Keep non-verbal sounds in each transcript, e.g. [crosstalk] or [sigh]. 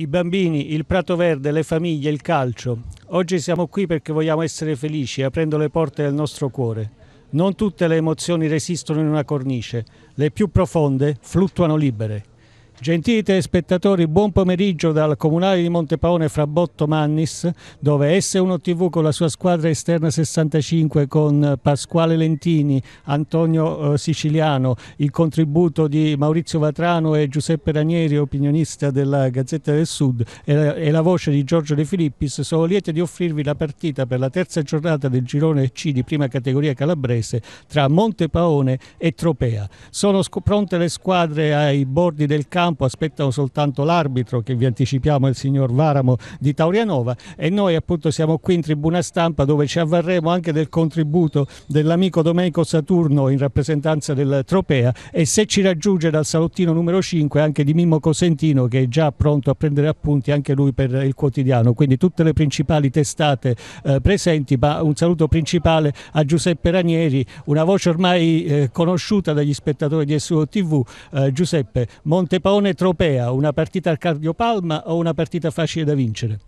i bambini, il Prato Verde, le famiglie, il calcio. Oggi siamo qui perché vogliamo essere felici aprendo le porte del nostro cuore. Non tutte le emozioni resistono in una cornice, le più profonde fluttuano libere. Gentili telespettatori, buon pomeriggio dal Comunale di Montepaone Frabotto Mannis, dove S1 TV con la sua squadra esterna 65 con Pasquale Lentini, Antonio eh, Siciliano, il contributo di Maurizio Vatrano e Giuseppe Ranieri, opinionista della Gazzetta del Sud e la, voce di Giorgio De Filippis, sono lieti di offrirvi la partita per la terza giornata del girone C di prima categoria calabrese tra Montepaone e Tropea. Sono pronte le squadre ai bordi del campo campo aspettano soltanto l'arbitro che vi anticipiamo è il signor Varamo di Taurianova e noi appunto siamo qui in tribuna stampa dove ci avverremo anche del contributo dell'amico Domenico Saturno in rappresentanza del Tropea e se ci raggiunge dal salottino numero 5 anche di Mimmo Cosentino che è già pronto a prendere appunti anche lui per il quotidiano, quindi tutte le principali testate eh, presenti, ma un saluto principale a Giuseppe Ranieri, una voce ormai eh, conosciuta dagli spettatori di SUO TV, eh, Giuseppe Montepaolo Lione Tropea, una partita al cardiopalma o una partita facile da vincere?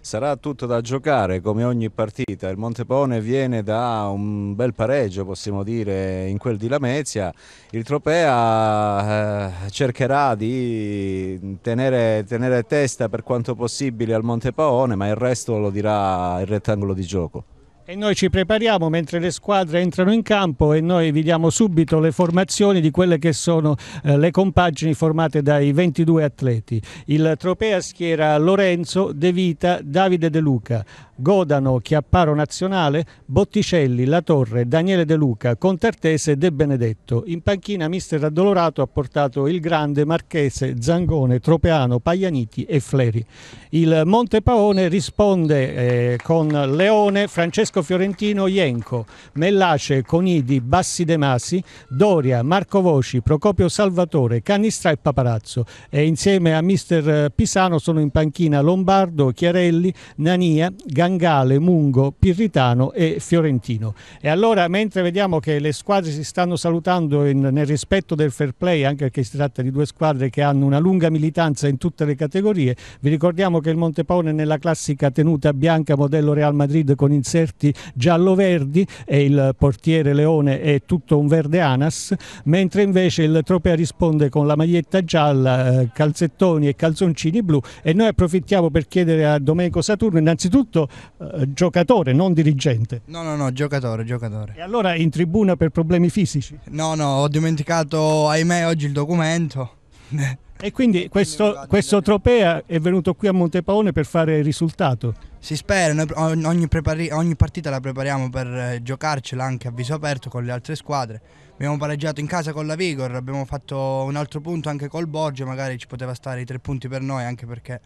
Sarà tutto da giocare come ogni partita. Il Montepone viene da un bel pareggio, possiamo dire, in quel di Lamezia. Il Tropea eh, cercherà di tenere, tenere testa per quanto possibile al Montepaone, ma il resto lo dirà il rettangolo di gioco. E noi ci prepariamo mentre le squadre entrano in campo e noi vi diamo subito le formazioni di quelle che sono eh, le compagini formate dai 22 atleti. Il Tropea schiera Lorenzo, De Vita, Davide De Luca, Godano, Chiapparo Nazionale, Botticelli, La Torre, Daniele De Luca, Contartese e De Benedetto. In panchina mister addolorato ha portato il grande Marchese, Zangone, Tropeano, Paglianiti e Fleri. Il Monte Paone risponde eh, con Leone, Francesco Francesco Fiorentino Ienco, Mellace, Conidi, Bassi De Masi, Doria, Marco Voci, Procopio Salvatore, Canistra e Paparazzo e insieme a mister eh, Pisano sono in panchina Lombardo, Chiarelli, Nania, Gangale, Mungo, Pirritano e Fiorentino. E allora mentre vediamo che le squadre si stanno salutando in, nel rispetto del fair play, anche perché si tratta di due squadre che hanno una lunga militanza in tutte le categorie, vi ricordiamo che il Montepone nella classica tenuta bianca modello Real Madrid con inserti colorati giallo-verdi e il portiere Leone è tutto un verde Anas, mentre invece il Tropea risponde con la maglietta gialla, eh, calzettoni e calzoncini blu e noi approfittiamo per chiedere a Domenico Saturno innanzitutto eh, giocatore, non dirigente. No, no, no, giocatore, giocatore. E allora in tribuna per problemi fisici? No, no, ho dimenticato ahimè oggi il documento. [laughs] E quindi questo, questo Tropea è venuto qui a Montepaone per fare il risultato? Si spera, noi ogni, prepari, ogni partita la prepariamo per eh, giocarcela anche a viso aperto con le altre squadre. Abbiamo pareggiato in casa con la Vigor, abbiamo fatto un altro punto anche col Borgia, magari ci poteva stare i tre punti per noi anche perché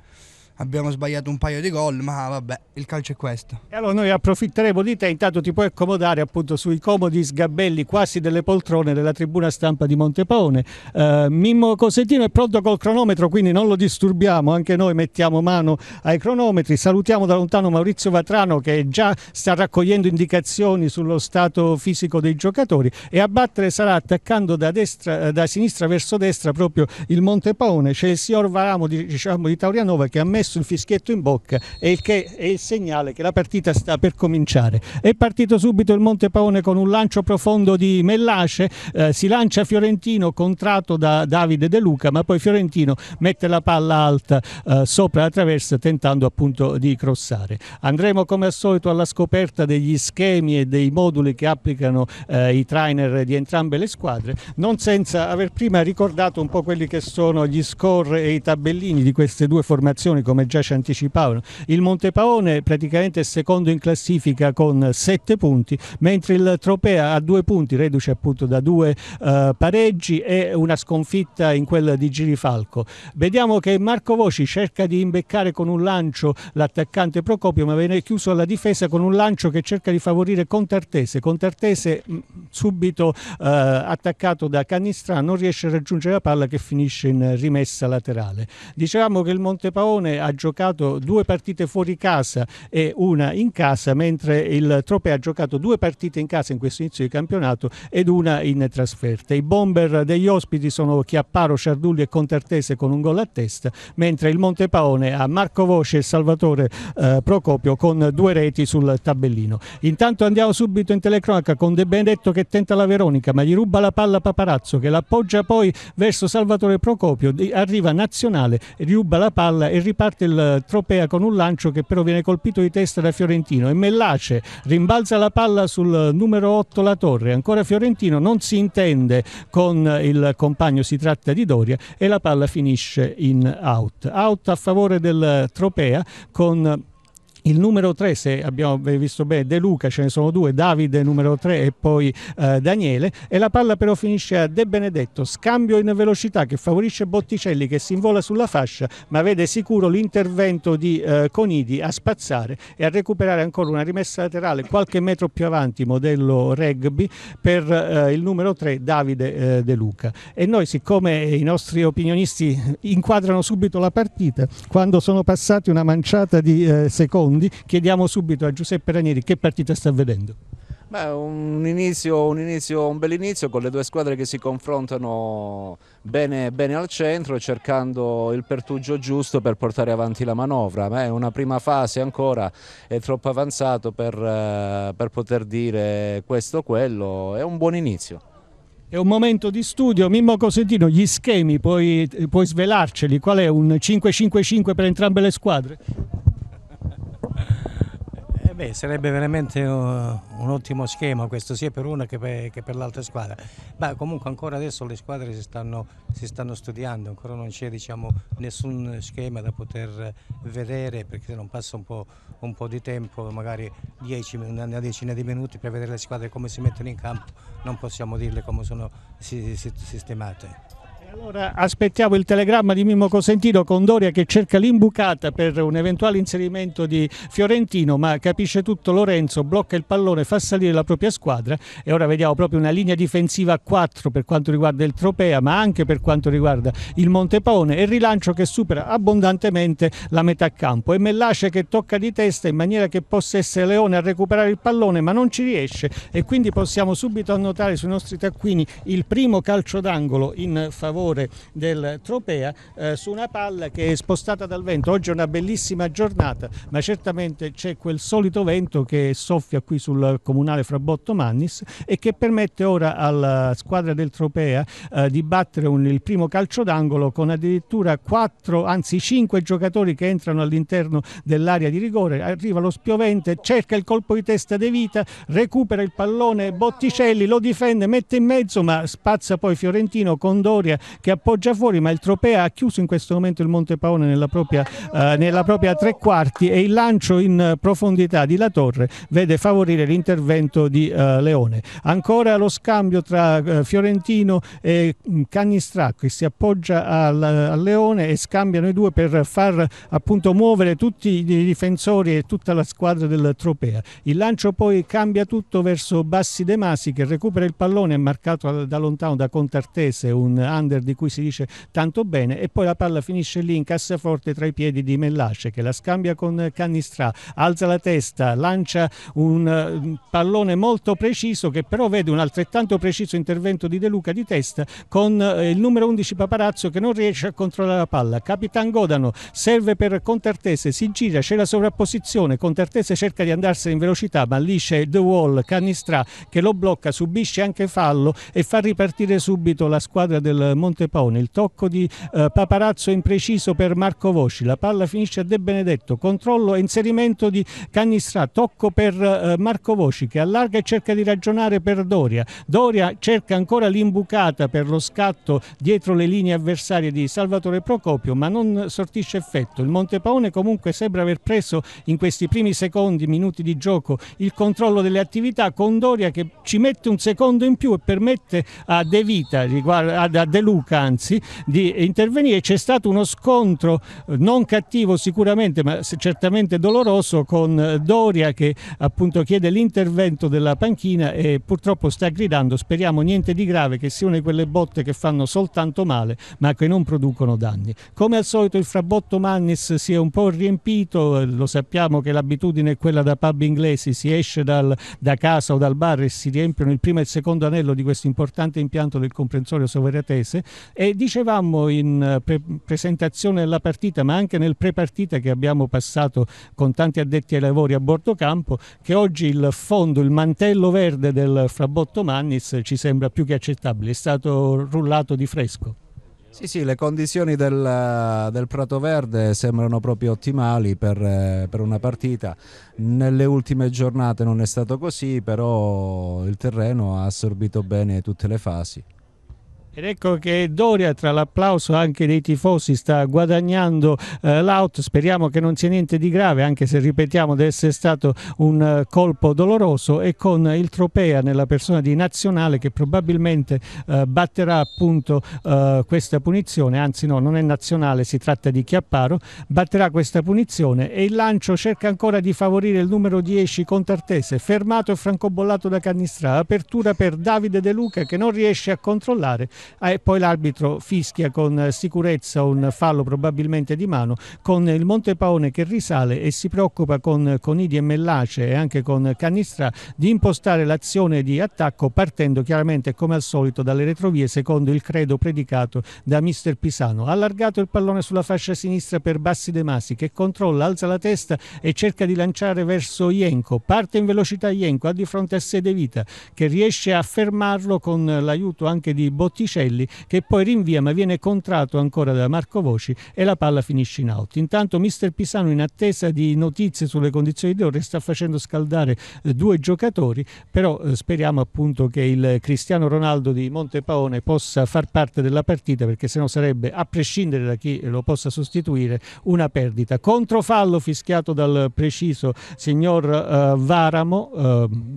abbiamo sbagliato un paio di gol, ma vabbè, il calcio è questo. E allora noi approfitteremo di te, intanto ti puoi accomodare appunto sui comodi sgabelli quasi delle poltrone della tribuna stampa di Montepaone. Eh, Mimmo Cosentino è pronto col cronometro, quindi non lo disturbiamo, anche noi mettiamo mano ai cronometri. Salutiamo da lontano Maurizio Vatrano che già sta raccogliendo indicazioni sullo stato fisico dei giocatori e a battere sarà attaccando da, destra, eh, da sinistra verso destra proprio il Montepaone. C'è il signor Varamo diciamo, di Taurianova che ha messo messo il fischietto in bocca e il che è il segnale che la partita sta per cominciare. È partito subito il Monte Paone con un lancio profondo di Mellace, eh, si lancia Fiorentino contratto da Davide De Luca, ma poi Fiorentino mette la palla alta eh, sopra la traversa tentando appunto di crossare. Andremo come al solito alla scoperta degli schemi e dei moduli che applicano eh, i trainer di entrambe le squadre, non senza aver prima ricordato un po' quelli che sono gli score e i tabellini di queste due formazioni come già ci anticipavano. Il Monte Paone praticamente è secondo in classifica con 7 punti, mentre il Tropea ha 2 punti, reduce appunto da due eh, pareggi e una sconfitta in quella di Girifalco. Vediamo che Marco Voci cerca di imbeccare con un lancio l'attaccante Procopio, ma viene chiuso alla difesa con un lancio che cerca di favorire Contartese. Contartese mm, subito eh, attaccato da Canistrano non riesce a raggiungere la palla che finisce in rimessa laterale. Dicevamo che il Monte Montepaone ha giocato due partite fuori casa e una in casa, mentre il Tropea ha giocato due partite in casa in questo inizio di campionato ed una in trasferta. I bomber degli ospiti sono Chiapparo, Ciardulli e Contartese con un gol a testa, mentre il Montepaone ha Marco Voce e Salvatore eh, Procopio con due reti sul tabellino. Intanto andiamo subito in telecronaca con De Benedetto che tenta la Veronica ma gli ruba la palla a Paparazzo che l'appoggia poi verso Salvatore Procopio, arriva Nazionale, ruba la palla e riparte parte il eh, Tropea con un lancio che però viene colpito di testa da Fiorentino e Mellace rimbalza la palla sul eh, numero 8 La Torre, ancora Fiorentino non si intende con eh, il compagno, si tratta di Doria e la palla finisce in out. Out a favore del Tropea con il numero 3, se abbiamo visto bene, De Luca, ce ne sono due, Davide numero 3 e poi eh, Daniele. E la palla però finisce a De Benedetto, scambio in velocità che favorisce Botticelli che si invola sulla fascia, ma vede sicuro l'intervento di eh, Conidi a spazzare e a recuperare ancora una rimessa laterale qualche metro più avanti, modello rugby, per eh, il numero 3 Davide eh, De Luca. E noi, siccome i nostri opinionisti inquadrano subito la partita, quando sono passati una manciata di eh, secondi, secondi, chiediamo subito a Giuseppe Ranieri che partita sta vedendo. Beh, un, inizio, un, inizio, un bel inizio con le due squadre che si confrontano bene, bene al centro cercando il pertugio giusto per portare avanti la manovra. Ma è una prima fase ancora, è troppo avanzato per, eh, per poter dire questo o quello. È un buon inizio. È un momento di studio. Mimmo Cosentino, gli schemi, puoi, puoi svelarceli? Qual è un 5-5-5 per entrambe le squadre? Beh, sarebbe veramente un, un ottimo schema questo sia per una che per, che per l'altra squadra, ma comunque ancora adesso le squadre si stanno, si stanno studiando, ancora non c'è diciamo, nessun schema da poter vedere perché se non passa un po', un po di tempo, magari dieci, una decina di minuti per vedere le squadre come si mettono in campo, non possiamo dirle come sono si, si, sistemate. Allora aspettiamo il telegramma di Mimmo Cosentino con Doria che cerca l'imbucata per un eventuale inserimento di Fiorentino, ma capisce tutto Lorenzo, blocca il pallone, fa salire la propria squadra e ora vediamo proprio una linea difensiva a 4 per quanto riguarda il Tropea, ma anche per quanto riguarda il Montepaone e il rilancio che supera abbondantemente la metà campo e Mellace che tocca di testa in maniera che possa essere Leone a recuperare il pallone, ma non ci riesce e quindi possiamo subito annotare sui nostri taccuini il primo calcio d'angolo in favore favore del Tropea eh, su una palla che è spostata dal vento. Oggi è una bellissima giornata, ma certamente c'è quel solito vento che soffia qui sul comunale Frabotto Mannis e che permette ora alla squadra del Tropea eh, di battere un, il primo calcio d'angolo con addirittura 4, anzi 5 giocatori che entrano all'interno dell'area di rigore. Arriva lo spiovente, cerca il colpo di testa De Vita, recupera il pallone Botticelli, lo difende, mette in mezzo ma spazza poi Fiorentino, con Doria che appoggia fuori, ma il Tropea ha chiuso in questo momento il Monte Paone nella propria, eh, nella propria tre quarti e il lancio in profondità di La Torre vede favorire l'intervento di eh, Leone. Ancora lo scambio tra eh, Fiorentino e mm, Cagnistrà che si appoggia al, al, Leone e scambiano i due per far appunto muovere tutti i difensori e tutta la squadra del Tropea. Il lancio poi cambia tutto verso Bassi De Masi che recupera il pallone marcato da lontano da Contartese, un under di cui si dice tanto bene e poi la palla finisce lì in cassaforte tra i piedi di Mellasce che la scambia con Cannistrà, alza la testa, lancia un eh, pallone molto preciso che però vede un altrettanto preciso intervento di De Luca di testa con eh, il numero 11 Paparazzo che non riesce a controllare la palla. Capitan Godano serve per Contartese, si gira, c'è la sovrapposizione, Contartese cerca di andarsene in velocità ma lì c'è The Wall, Cannistrà che lo blocca, subisce anche fallo e fa ripartire subito la squadra del Montepone, il tocco di eh, Paparazzo impreciso per Marco Vosci, la palla finisce a De Benedetto, controllo e inserimento di Cagnistrà, tocco per eh, Marco Vosci che allarga e cerca di ragionare per Doria, Doria cerca ancora l'imbucata per lo scatto dietro le linee avversarie di Salvatore Procopio ma non sortisce effetto, il Montepaone comunque sembra aver preso in questi primi secondi, minuti di gioco il controllo delle attività con Doria che ci mette un secondo in più e permette a De Vita, a De Luca Luca anzi di intervenire. C'è stato uno scontro eh, non cattivo sicuramente ma certamente doloroso con eh, Doria che appunto chiede l'intervento della panchina e purtroppo sta gridando speriamo niente di grave che sia una di quelle botte che fanno soltanto male ma che non producono danni. Come al solito il frabotto Mannis si è un po' riempito, eh, lo sappiamo che l'abitudine è quella da pub inglesi, si esce dal, da casa o dal bar e si riempiono il primo e il secondo anello di questo importante impianto del comprensorio Soveratese e dicevamo in eh, pre presentazione della partita ma anche nel pre-partita che abbiamo passato con tanti addetti ai lavori a bordo campo che oggi il fondo, il mantello verde del Frabotto Mannis ci sembra più che accettabile, è stato rullato di fresco. Sì, sì, le condizioni del, eh, del, Prato Verde sembrano proprio ottimali per, eh, per, una partita. Nelle ultime giornate non è stato così, però il terreno ha assorbito bene tutte le fasi. Ed ecco che Doria, tra l'applauso anche dei tifosi, sta guadagnando eh, l'out. Speriamo che non sia niente di grave, anche se ripetiamo deve essere stato un uh, colpo doloroso. E con il Tropea nella persona di Nazionale, che probabilmente uh, batterà appunto uh, questa punizione. Anzi, no, non è Nazionale, si tratta di Chiapparo. Batterà questa punizione. E il lancio cerca ancora di favorire il numero 10 Contartese, fermato e francobollato da Cannistrà. Apertura per Davide De Luca, che non riesce a controllare e eh, poi l'arbitro fischia con sicurezza un fallo probabilmente di mano con il Montepaone che risale e si preoccupa con Conidi e Mellace e anche con Canistra di impostare l'azione di attacco partendo chiaramente come al solito dalle retrovie secondo il credo predicato da mister Pisano. allargato il pallone sulla fascia sinistra per Bassi De Masi che controlla, alza la testa e cerca di lanciare verso Ienco. Parte in velocità Ienco, ha di fronte a sé De Vita che riesce a fermarlo con l'aiuto anche di Bottisci Patricielli che poi rinvia ma viene contratto ancora da Marco Voci e la palla finisce in out. Intanto mister Pisano in attesa di notizie sulle condizioni di ore sta facendo scaldare eh, due giocatori, però eh, speriamo appunto che il Cristiano Ronaldo di Montepaone possa far parte della partita perché sennò sarebbe a prescindere da chi lo possa sostituire una perdita. Controfallo fischiato dal preciso signor uh, Varamo, uh,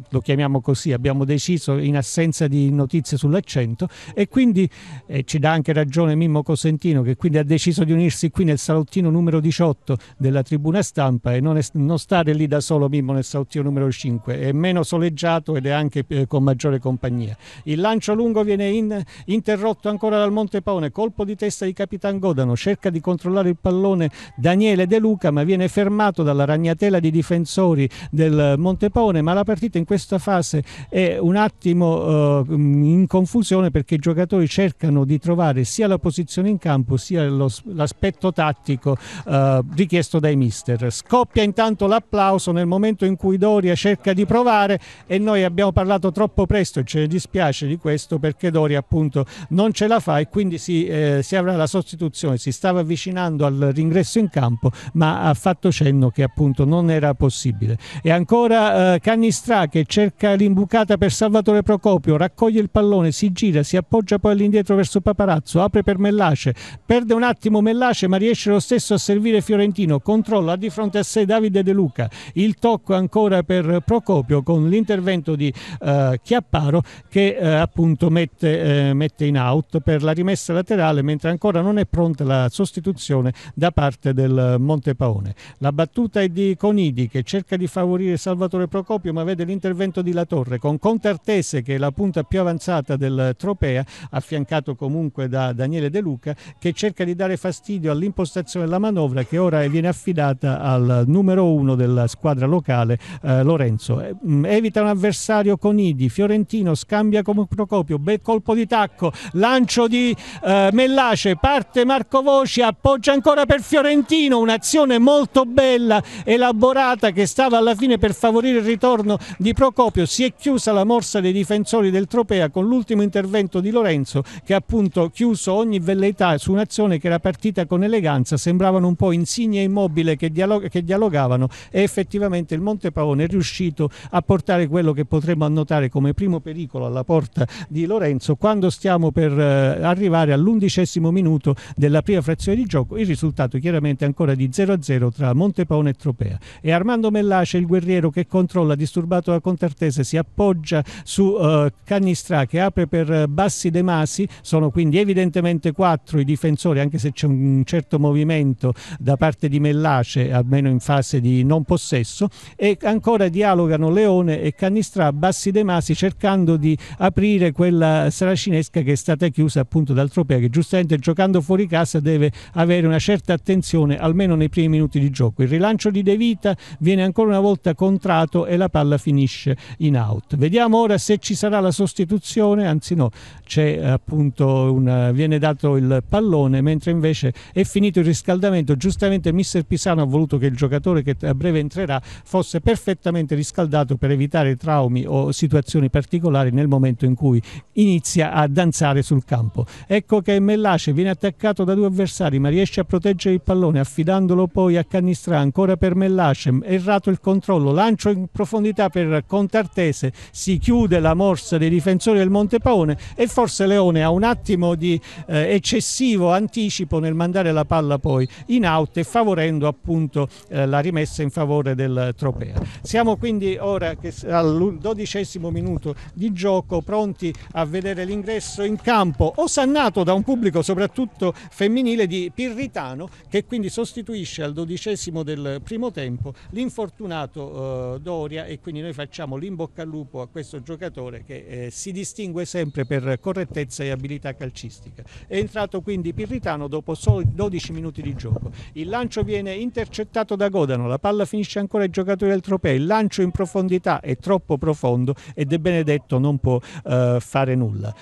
lo chiamiamo così, abbiamo deciso in assenza di notizie sull'accento e quindi quindi eh, ci dà anche ragione Mimmo Cosentino che quindi ha deciso di unirsi qui nel salottino numero 18 della tribuna stampa e non, è, non stare lì da solo Mimmo nel salottino numero 5, è meno soleggiato ed è anche eh, con maggiore compagnia. Il lancio lungo viene in, interrotto ancora dal Monte Paone, colpo di testa di Capitan Godano, cerca di controllare il pallone Daniele De Luca ma viene fermato dalla ragnatela di difensori del Monte Paone, ma la partita in questa fase è un attimo eh, in confusione perché i giocatori giocatori cercano di trovare sia la posizione in campo sia lo, l'aspetto tattico eh, richiesto dai mister. Scoppia intanto l'applauso nel momento in cui Doria cerca di provare e noi abbiamo parlato troppo presto e ce ne dispiace di questo perché Doria appunto non ce la fa e quindi si, eh, si avrà la sostituzione, si stava avvicinando al ringresso in campo ma ha fatto cenno che appunto non era possibile. E ancora eh, Canistra che cerca l'imbucata per Salvatore Procopio, raccoglie il pallone, si gira, si appoggia po' all'indietro verso Paparazzo, apre per Mellace, perde un attimo Mellace ma riesce lo stesso a servire Fiorentino, controlla di fronte a sé Davide De Luca, il tocco ancora per Procopio con l'intervento di eh, Chiapparo che eh, appunto mette, eh, mette, in out per la rimessa laterale mentre ancora non è pronta la sostituzione da parte del Montepaone. La battuta è di Conidi che cerca di favorire Salvatore Procopio ma vede l'intervento di La Torre con Contartese che è la punta più avanzata del Tropea affiancato comunque da Daniele De Luca, che cerca di dare fastidio all'impostazione della manovra che ora viene affidata al numero uno della squadra locale, eh, Lorenzo. Eh, mm, evita un avversario con Idi, Fiorentino scambia con Procopio, bel colpo di tacco, lancio di eh, Mellace, parte Marco Voci, appoggia ancora per Fiorentino, un'azione molto bella, elaborata che stava alla fine per favorire il ritorno di Procopio. Si è chiusa la morsa dei difensori del Tropea con l'ultimo intervento di Lorenzo Lorenzo che appunto chiuso ogni velleità su un'azione che era partita con eleganza sembravano un po' insigne immobile che, dialog che dialogavano e effettivamente il Monte Paone è riuscito a portare quello che potremmo annotare come primo pericolo alla porta di Lorenzo quando stiamo per eh, arrivare all'undicesimo minuto della prima frazione di gioco il risultato chiaramente ancora di 0-0 tra Monte Montepaone e Tropea e Armando Mellace il guerriero che controlla disturbato da Contartese si appoggia su eh, Canistra che apre per eh, Bassi De Masi, sono quindi evidentemente quattro i difensori, anche se c'è un certo movimento da parte di Mellace, almeno in fase di non possesso, e ancora dialogano Leone e Canistrà, Bassi De Masi cercando di aprire quella saracinesca che è stata chiusa appunto dal Tropea, che giustamente giocando fuori casa deve avere una certa attenzione almeno nei primi minuti di gioco. Il rilancio di De Vita viene ancora una volta contrato e la palla finisce in out. Vediamo ora se ci sarà la sostituzione, anzi no, c'è eh, appunto una, eh, viene dato il pallone mentre invece è finito il riscaldamento giustamente mister Pisano ha voluto che il giocatore che a breve entrerà fosse perfettamente riscaldato per evitare traumi o situazioni particolari nel momento in cui inizia a danzare sul campo ecco che Mellace viene attaccato da due avversari ma riesce a proteggere il pallone affidandolo poi a Canistrà ancora per Mellace errato il controllo lancio in profondità per Contartese si chiude la morsa dei difensori del Montepaone e forse Leone ha un attimo di eh, eccessivo anticipo nel mandare la palla poi in out e favorendo appunto eh, la rimessa in favore del Tropea. Siamo quindi ora al dodicesimo minuto di gioco pronti a vedere l'ingresso in campo osannato da un pubblico soprattutto femminile di Pirritano che quindi sostituisce al dodicesimo del primo tempo l'infortunato eh, Doria e quindi noi facciamo l'imbocca al lupo a questo giocatore che eh, si distingue sempre per correttamente fortezza e abilità calcistica. È entrato quindi Pirritano dopo solo 12 minuti di gioco. Il lancio viene intercettato da Godano, la palla finisce ancora ai giocatori del Tropea, il lancio in profondità è troppo profondo e De Benedetto non può eh, fare nulla.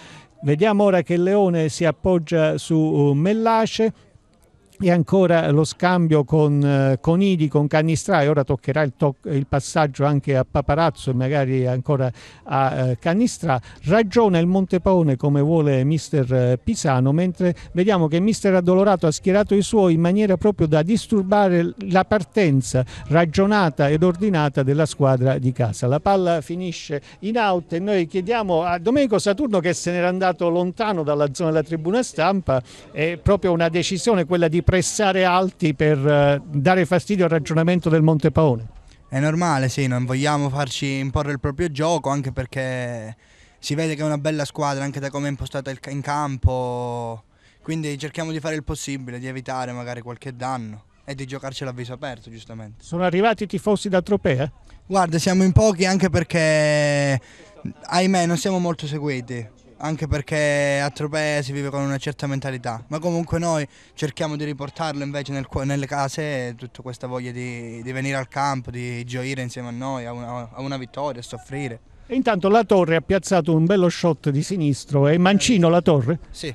Vediamo ora che Leone si appoggia su uh, Mellace, e ancora lo scambio eh, con Idi, con Canistrai, ora toccherà il, toc il, passaggio anche a Paparazzo e magari ancora a eh, ragiona il Montepone come vuole mister eh, Pisano, mentre vediamo che mister Addolorato ha schierato i suoi in maniera proprio da disturbare la partenza ragionata ed ordinata della squadra di casa. La palla finisce in out e noi chiediamo a Domenico Saturno che se n'era andato lontano dalla zona della tribuna stampa, è proprio una decisione quella di pressare alti per eh, dare fastidio al ragionamento del Montepaone. È normale, sì, non vogliamo farci imporre il proprio gioco, anche perché si vede che è una bella squadra, anche da come è impostata in campo, quindi cerchiamo di fare il possibile, di evitare magari qualche danno e di giocarcela a viso aperto, giustamente. Sono arrivati i tifosi da Tropea? Guarda, siamo in pochi anche perché, ahimè, non siamo molto seguiti anche perché a Tropea si vive con una certa mentalità, ma comunque noi cerchiamo di riportarlo invece nel, nelle case, tutta questa voglia di, di, venire al campo, di gioire insieme a noi, a una, a una vittoria, a soffrire. E intanto la Torre ha piazzato un bello shot di sinistro, è Mancino la Torre? Sì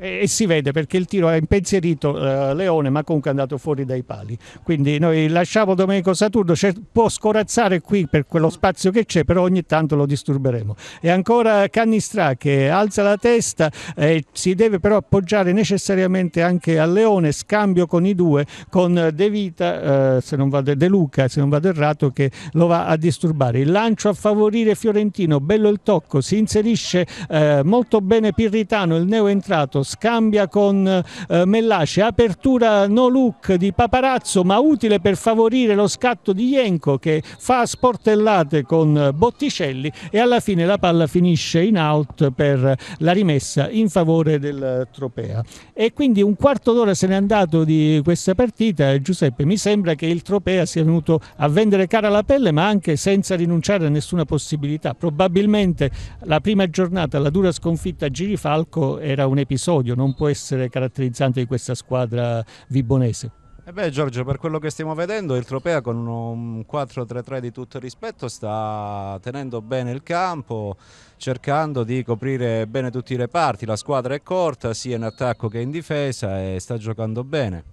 e, e, si vede perché il tiro ha impensierito eh, Leone ma comunque è andato fuori dai pali quindi noi lasciamo Domenico Saturno cioè, può scorazzare qui per quello spazio che c'è però ogni tanto lo disturberemo e ancora Cannistrà che alza la testa eh, si deve però appoggiare necessariamente anche a Leone scambio con i due con De Vita eh, se non vado, De Luca se non vado errato che lo va a disturbare il lancio a favorire Fiorentino bello il tocco si inserisce eh, molto bene Pirritano il neo entrato scambia con eh, Mellace, apertura no look di Paparazzo ma utile per favorire lo scatto di Jenko che fa sportellate con eh, Botticelli e alla fine la palla finisce in out per la rimessa in favore del eh, Tropea. E quindi un quarto d'ora se n'è andato di questa partita Giuseppe, mi sembra che il Tropea sia venuto a vendere cara la pelle ma anche senza rinunciare a nessuna possibilità. Probabilmente la prima giornata, la dura sconfitta a Girifalco era un episodio episodio non può essere caratterizzante di questa squadra vibonese? E eh beh Giorgio, per quello che stiamo vedendo, il Tropea con un 4-3-3 di tutto rispetto sta tenendo bene il campo, cercando di coprire bene tutti i reparti, la squadra è corta sia in attacco che in difesa e sta giocando bene.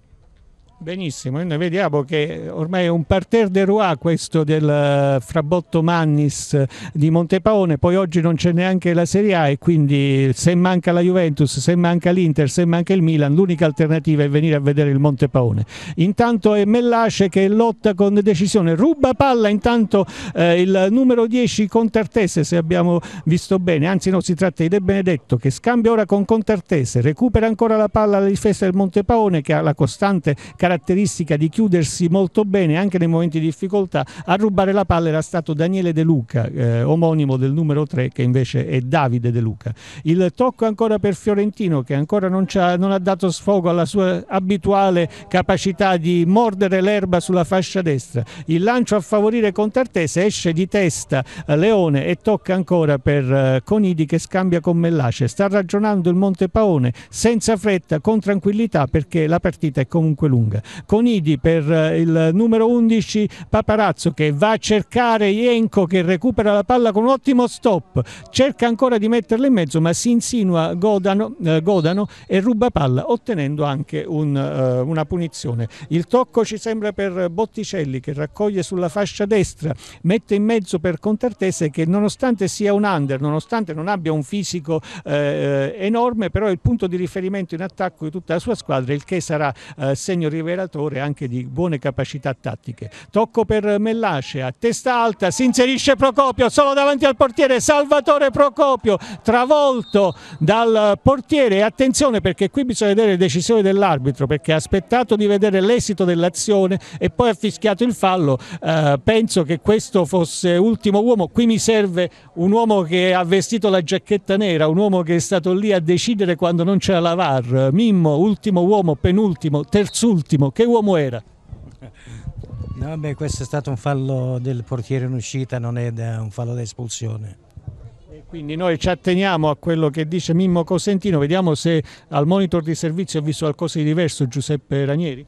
Benissimo, noi vediamo che ormai è un parterre de roi questo del eh, Frabotto Mannis eh, di Montepaone, poi oggi non c'è neanche la Serie A e quindi se manca la Juventus, se manca l'Inter, se manca il Milan, l'unica alternativa è venire a vedere il Montepaone. Intanto è Mellace che lotta con decisione, ruba palla intanto eh, il numero 10 Contartese se abbiamo visto bene, anzi no si tratta di De Benedetto che scambia ora con Contartese, recupera ancora la palla alla difesa del Montepaone che ha la costante caratteristica caratteristica di chiudersi molto bene anche nei momenti di difficoltà, a rubare la palla era stato Daniele De Luca, eh, omonimo del numero 3 che invece è Davide De Luca. Il tocco ancora per Fiorentino che ancora non, ha, non ha dato sfogo alla sua abituale capacità di mordere l'erba sulla fascia destra. Il lancio a favorire Contartese esce di testa eh, Leone e tocca ancora per eh, Conidi che scambia con Mellace. Sta ragionando il Monte Paone senza fretta, con tranquillità perché la partita è comunque lunga. Gol, Conidi per eh, il numero 11 Paparazzo che va a cercare Ienco che recupera la palla con un ottimo stop, cerca ancora di metterla in mezzo ma si insinua Godano, eh, Godano e ruba palla ottenendo anche un, eh, una punizione. Il tocco ci sembra per Botticelli che raccoglie sulla fascia destra, mette in mezzo per Contartese che nonostante sia un under, nonostante non abbia un fisico eh, eh enorme, però è il punto di riferimento in attacco di tutta la sua squadra, il che sarà eh, segno rivelatorio rivelatore anche di buone capacità tattiche. Tocco per Mellace, a testa alta, si inserisce Procopio, solo davanti al portiere, Salvatore Procopio, travolto dal portiere. Attenzione perché qui bisogna vedere le decisioni dell'arbitro, perché ha aspettato di vedere l'esito dell'azione e poi ha fischiato il fallo. Eh, penso che questo fosse ultimo uomo, qui mi serve un uomo che ha vestito la giacchetta nera, un uomo che è stato lì a decidere quando non c'era la VAR. Mimmo, ultimo uomo, penultimo, terzultimo Massimo, che uomo era? No, beh, questo è stato un fallo del portiere in uscita, non è un fallo da espulsione. Quindi noi ci atteniamo a quello che dice Mimmo Cosentino, vediamo se al monitor di servizio ha visto qualcosa di diverso Giuseppe Ranieri.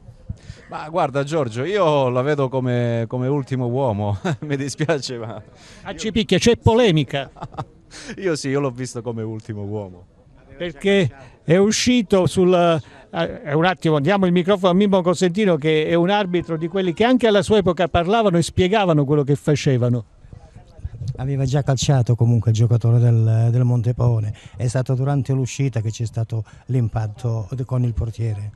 Ma guarda Giorgio, io la vedo come, come ultimo uomo, [laughs] mi dispiace ma... A ah, Cipicchia c'è polemica. [laughs] io sì, io l'ho visto come ultimo uomo. Perché è uscito sul eh, eh, un attimo, diamo il microfono a Mimmo Cosentino che è un arbitro di quelli che anche alla sua epoca parlavano e spiegavano quello che facevano. Aveva già calciato comunque il giocatore del, del Montepone, è stato durante l'uscita che c'è stato l'impatto con il portiere.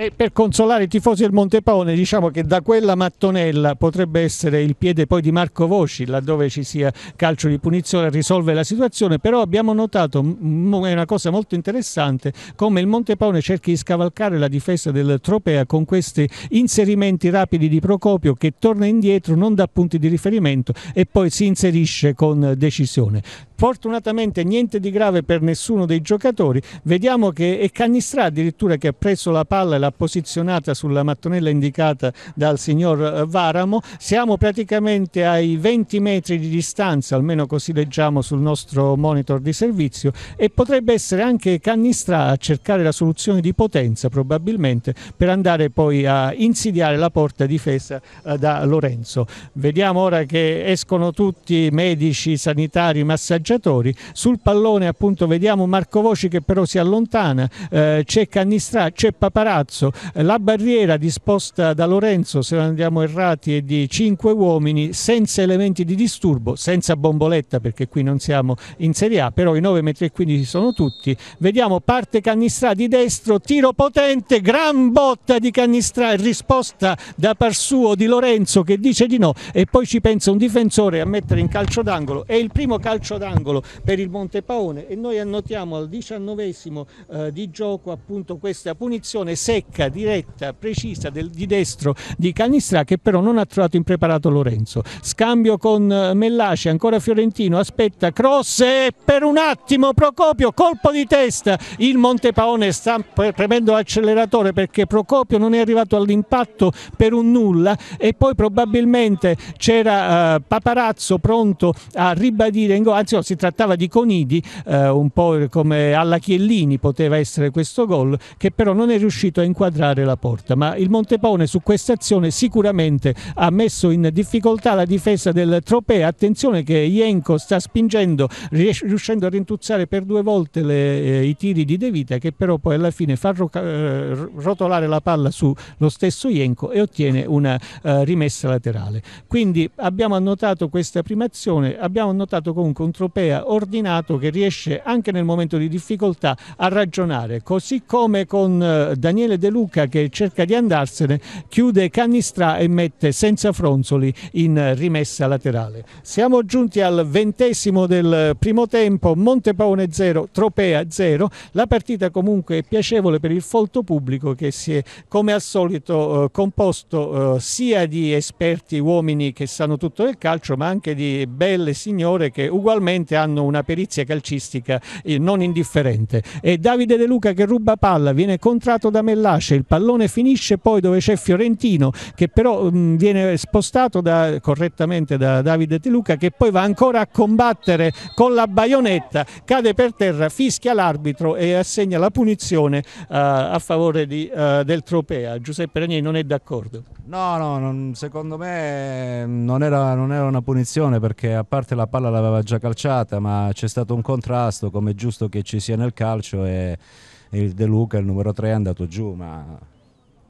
E per consolare i tifosi del Montepaone diciamo che da quella mattonella potrebbe essere il piede poi di Marco Voci laddove ci sia calcio di punizione risolve la situazione però abbiamo notato è una cosa molto interessante come il Montepaone cerchi di scavalcare la difesa del Tropea con questi inserimenti rapidi di Procopio che torna indietro non dà punti di riferimento e poi si inserisce con decisione Fortunatamente niente di grave per nessuno dei giocatori. Vediamo che è Cannistrà addirittura che ha preso la palla e l'ha posizionata sulla mattonella indicata dal signor eh, Varamo. Siamo praticamente ai 20 metri di distanza, almeno così leggiamo sul nostro monitor di servizio, e potrebbe essere anche Cannistrà a cercare la soluzione di potenza probabilmente per andare poi a insidiare la porta difesa eh, da Lorenzo. Vediamo ora che escono tutti medici, sanitari, massaggiatori calciatori. Sul pallone appunto vediamo Marco Voci che però si allontana, eh, c'è Cannistrà, c'è Paparazzo, la barriera disposta da Lorenzo se non andiamo errati è di 5 uomini senza elementi di disturbo, senza bomboletta perché qui non siamo in Serie A, però i metri e m sono tutti. Vediamo parte Cannistrà di destro, tiro potente, gran botta di Cannistrà, risposta da par suo di Lorenzo che dice di no e poi ci pensa un difensore a mettere in calcio d'angolo è il primo calcio d'angolo triangolo per il Monte Paone e noi annotiamo al diciannovesimo eh, di gioco appunto questa punizione secca, diretta, precisa del, di destro di Canistra che però non ha trovato impreparato Lorenzo. Scambio con eh, Mellace, ancora Fiorentino, aspetta, cross e per un attimo Procopio, colpo di testa, il Monte Paone sta premendo l'acceleratore perché Procopio non è arrivato all'impatto per un nulla e poi probabilmente c'era eh, Paparazzo pronto a ribadire, anzi no, si trattava di Conidi, eh, un po' come alla Chiellini poteva essere questo gol, che però non è riuscito a inquadrare la porta. Ma il Montepone su questa azione sicuramente ha messo in difficoltà la difesa del Tropea. Attenzione che Ienco sta spingendo, riuscendo a rintuzzare per due volte le, eh, i tiri di De Vita, che però poi alla fine fa roca- eh, rotolare la palla sullo stesso Ienco e ottiene una eh, rimessa laterale. Quindi abbiamo annotato questa prima azione, abbiamo annotato comunque un Tropea europea, ordinato, che riesce anche nel momento di difficoltà a ragionare, così come con eh, Daniele De Luca che cerca di andarsene, chiude Cannistrà e mette senza fronzoli in rimessa laterale. Siamo giunti al ventesimo del primo tempo, Montepaone 0, Tropea 0, la partita comunque è piacevole per il folto pubblico che si è come al solito eh, composto eh, sia di esperti uomini che sanno tutto del calcio ma anche di belle signore che ugualmente sicuramente hanno una perizia calcistica eh, non indifferente. E Davide De Luca che ruba palla, viene contratto da Mellace, il pallone finisce poi dove c'è Fiorentino che però mm, viene spostato da, correttamente da Davide De Luca che poi va ancora a combattere con la baionetta, cade per terra, fischia l'arbitro e assegna la punizione uh, a favore di, uh, del Tropea. Giuseppe Ranieri non è d'accordo. No, no, non, secondo me non era, non era una punizione perché a parte la palla l'aveva già calciata facciata, ma c'è stato un contrasto, come è giusto che ci sia nel calcio, e il De Luca, il numero 3, è andato giù, ma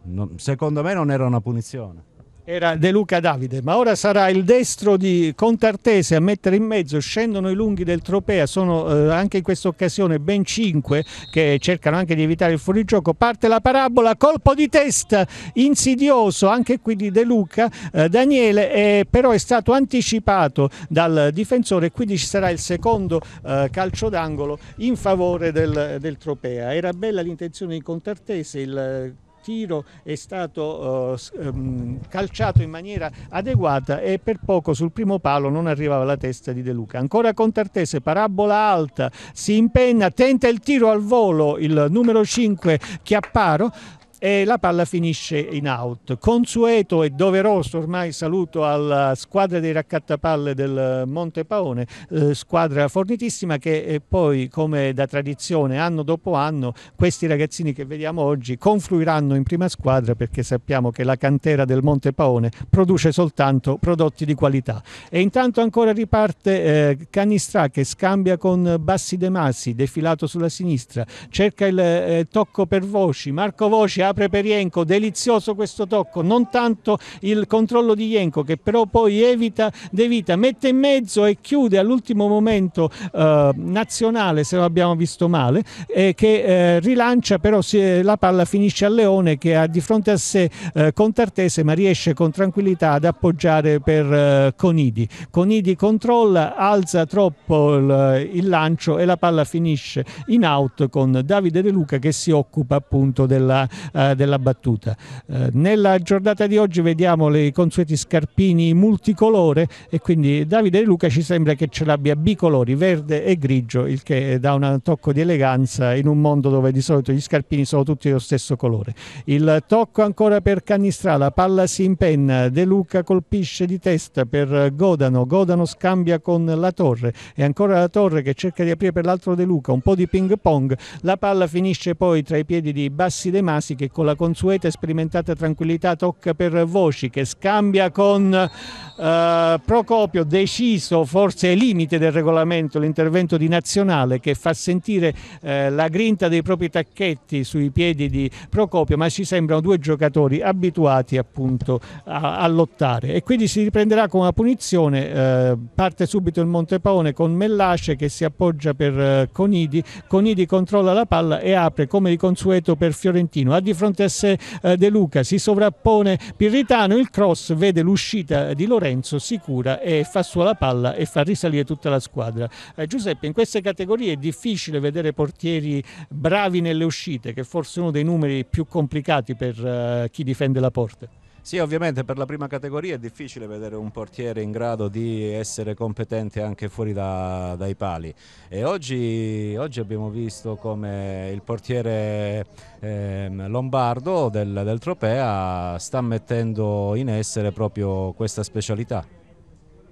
non, secondo me non era una punizione era De Luca Davide, ma ora sarà il destro di Contartese a mettere in mezzo, scendono i lunghi del Tropea, sono eh, anche in questa occasione ben 5 che cercano anche di evitare il fuorigioco, parte la parabola, colpo di testa insidioso anche qui di De Luca, eh, Daniele eh, però è stato anticipato dal difensore quindi ci sarà il secondo eh, calcio d'angolo in favore del, del Tropea. Era bella l'intenzione di Contartese, il tiro è stato eh, ehm, calciato in maniera adeguata e per poco sul primo palo non arrivava la testa di De Luca. Ancora con Tartese, parabola alta, si impenna, tenta il tiro al volo il numero 5 Chiapparo, e la palla finisce in out. Consueto e doveroso ormai saluto alla eh, squadra dei raccattapalle del eh, Monte Paone, eh, squadra fornitissima che eh, poi come da tradizione anno dopo anno questi ragazzini che vediamo oggi confluiranno in prima squadra perché sappiamo che la cantera del Monte Paone produce soltanto prodotti di qualità. E intanto ancora riparte eh, Canistra che scambia con Bassi De Masi, defilato sulla sinistra, cerca il eh, tocco per Voci, Marco Voci ha apre per Ienco, delizioso questo tocco, non tanto il controllo di Ienco che però poi evita De Vita, mette in mezzo e chiude all'ultimo momento eh, nazionale se lo abbiamo visto male, eh, che eh, rilancia però si, la palla finisce a Leone che ha di fronte a sé eh, Contartese ma riesce con tranquillità ad appoggiare per eh, Conidi. Conidi controlla, alza troppo il, il lancio e la palla finisce in out con Davide De Luca che si occupa appunto della uh, eh, della battuta. Eh, nella giornata di oggi vediamo i consueti scarpini multicolore e quindi Davide De Luca ci sembra che ce l'abbia bicolori, verde e grigio, il che dà un tocco di eleganza in un mondo dove di solito gli scarpini sono tutti dello stesso colore. Il tocco ancora per Cannistrà, la palla si impenna, De Luca colpisce di testa per Godano, Godano scambia con la Torre e ancora la Torre che cerca di aprire per l'altro De Luca, un po' di ping pong, la palla finisce poi tra i piedi di Bassi De Masi che con la consueta e sperimentata tranquillità tocca per voci, che scambia con eh, Procopio, deciso forse ai limiti del regolamento, l'intervento di Nazionale che fa sentire eh, la grinta dei propri tacchetti sui piedi di Procopio, ma ci sembrano due giocatori abituati appunto a, a lottare e quindi si riprenderà con una punizione, eh, parte subito il Montepaone con Mellace che si appoggia per eh, Conidi, Conidi controlla la palla e apre come di consueto per Fiorentino. A difesa Frontes eh, De Luca, si sovrappone Pirritano, il cross vede l'uscita di Lorenzo sicura e fa sua la palla e fa risalire tutta la squadra. Eh, Giuseppe, in queste categorie è difficile vedere portieri bravi nelle uscite, che forse è uno dei numeri più complicati per eh, chi difende la porta. Sì, ovviamente per la prima categoria è difficile vedere un portiere in grado di essere competente anche fuori da, dai pali e oggi, oggi, abbiamo visto come il portiere eh, lombardo del, del Tropea sta mettendo in essere proprio questa specialità.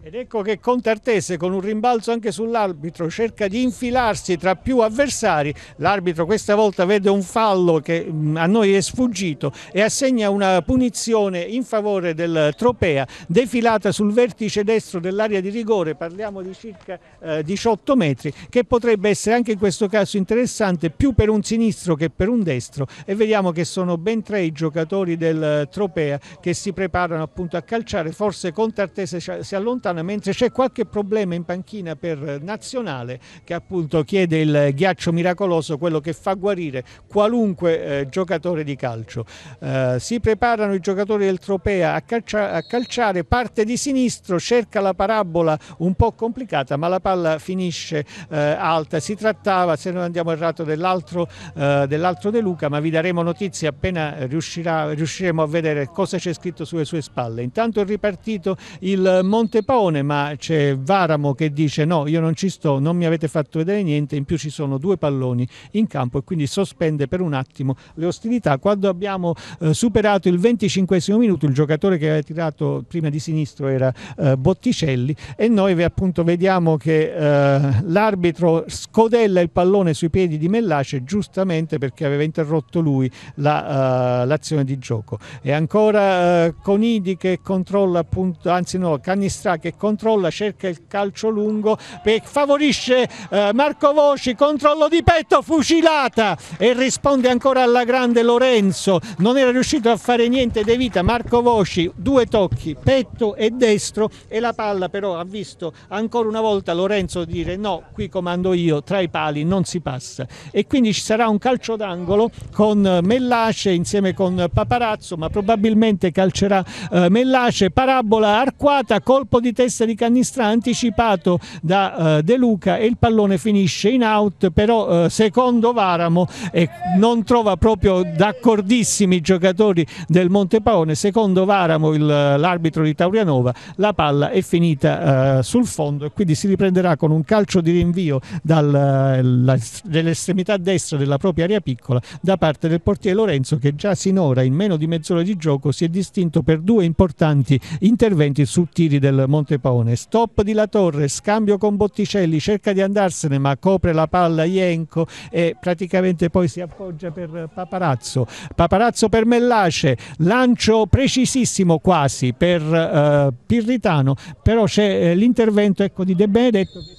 Ed ecco che Contartese con un rimbalzo anche sull'arbitro cerca di infilarsi tra più avversari, l'arbitro questa volta vede un fallo che mm, a noi è sfuggito e assegna una punizione in favore del Tropea defilata sul vertice destro dell'area di rigore, parliamo di circa 18 eh, metri, che potrebbe essere anche in questo caso interessante più per un sinistro che per un destro e vediamo che sono ben tre i giocatori del Tropea che si preparano appunto a calciare, forse Contartese si allontana lontana, mentre c'è qualche problema in panchina per Nazionale che appunto chiede il ghiaccio miracoloso, quello che fa guarire qualunque eh, giocatore di calcio. Eh, si preparano i giocatori del Tropea a, calcia a calciare, parte di sinistro, cerca la parabola un po' complicata, ma la palla finisce eh, alta. Si trattava, se non andiamo errato, dell'altro eh, dell De Luca, ma vi daremo notizie appena riuscirà, riusciremo a vedere cosa c'è scritto sulle sue spalle. Intanto è ripartito il Montepaolo Leone, ma c'è Varamo che dice no, io non ci sto, non mi avete fatto vedere niente, in più ci sono due palloni in campo e quindi sospende per un attimo le ostilità. Quando abbiamo eh, superato il 25 minuto, il giocatore che aveva tirato prima di sinistro era eh, Botticelli e noi appunto vediamo che eh, l'arbitro scodella il pallone sui piedi di Mellace giustamente perché aveva interrotto lui eh, l'azione la, di gioco. E ancora eh, Conidi che controlla appunto, anzi no, Cannistrà che che controlla, cerca il calcio lungo, favorisce eh, Marco Voci, controllo di petto, fucilata e risponde ancora alla grande Lorenzo, non era riuscito a fare niente De Vita, Marco Voci, due tocchi, petto e destro e la palla però ha visto ancora una volta Lorenzo dire no, qui comando io, tra i pali non si passa e quindi ci sarà un calcio d'angolo con eh, Mellace insieme con Paparazzo, ma probabilmente calcerà eh, Mellace, parabola arcuata, colpo di testa di Canistra anticipato da eh, De Luca e il pallone finisce in out, però eh, secondo Varamo e non trova proprio d'accordissimi i giocatori del Montepaone, secondo Varamo eh, l'arbitro di Taurianova, la palla è finita sul fondo e quindi si riprenderà con un calcio di rinvio dall'estremità destra della propria area piccola da parte del portiere Lorenzo che già sinora in meno di mezz'ora di gioco si è distinto per due importanti interventi su tiri del Montepaone Montepone. Stop di La Torre, scambio con Botticelli, cerca di andarsene ma copre la palla Ienco e praticamente poi si appoggia per Paparazzo. Paparazzo per Mellace, lancio precisissimo quasi per eh, Pirritano, però c'è eh, l'intervento ecco, di De Benedetto che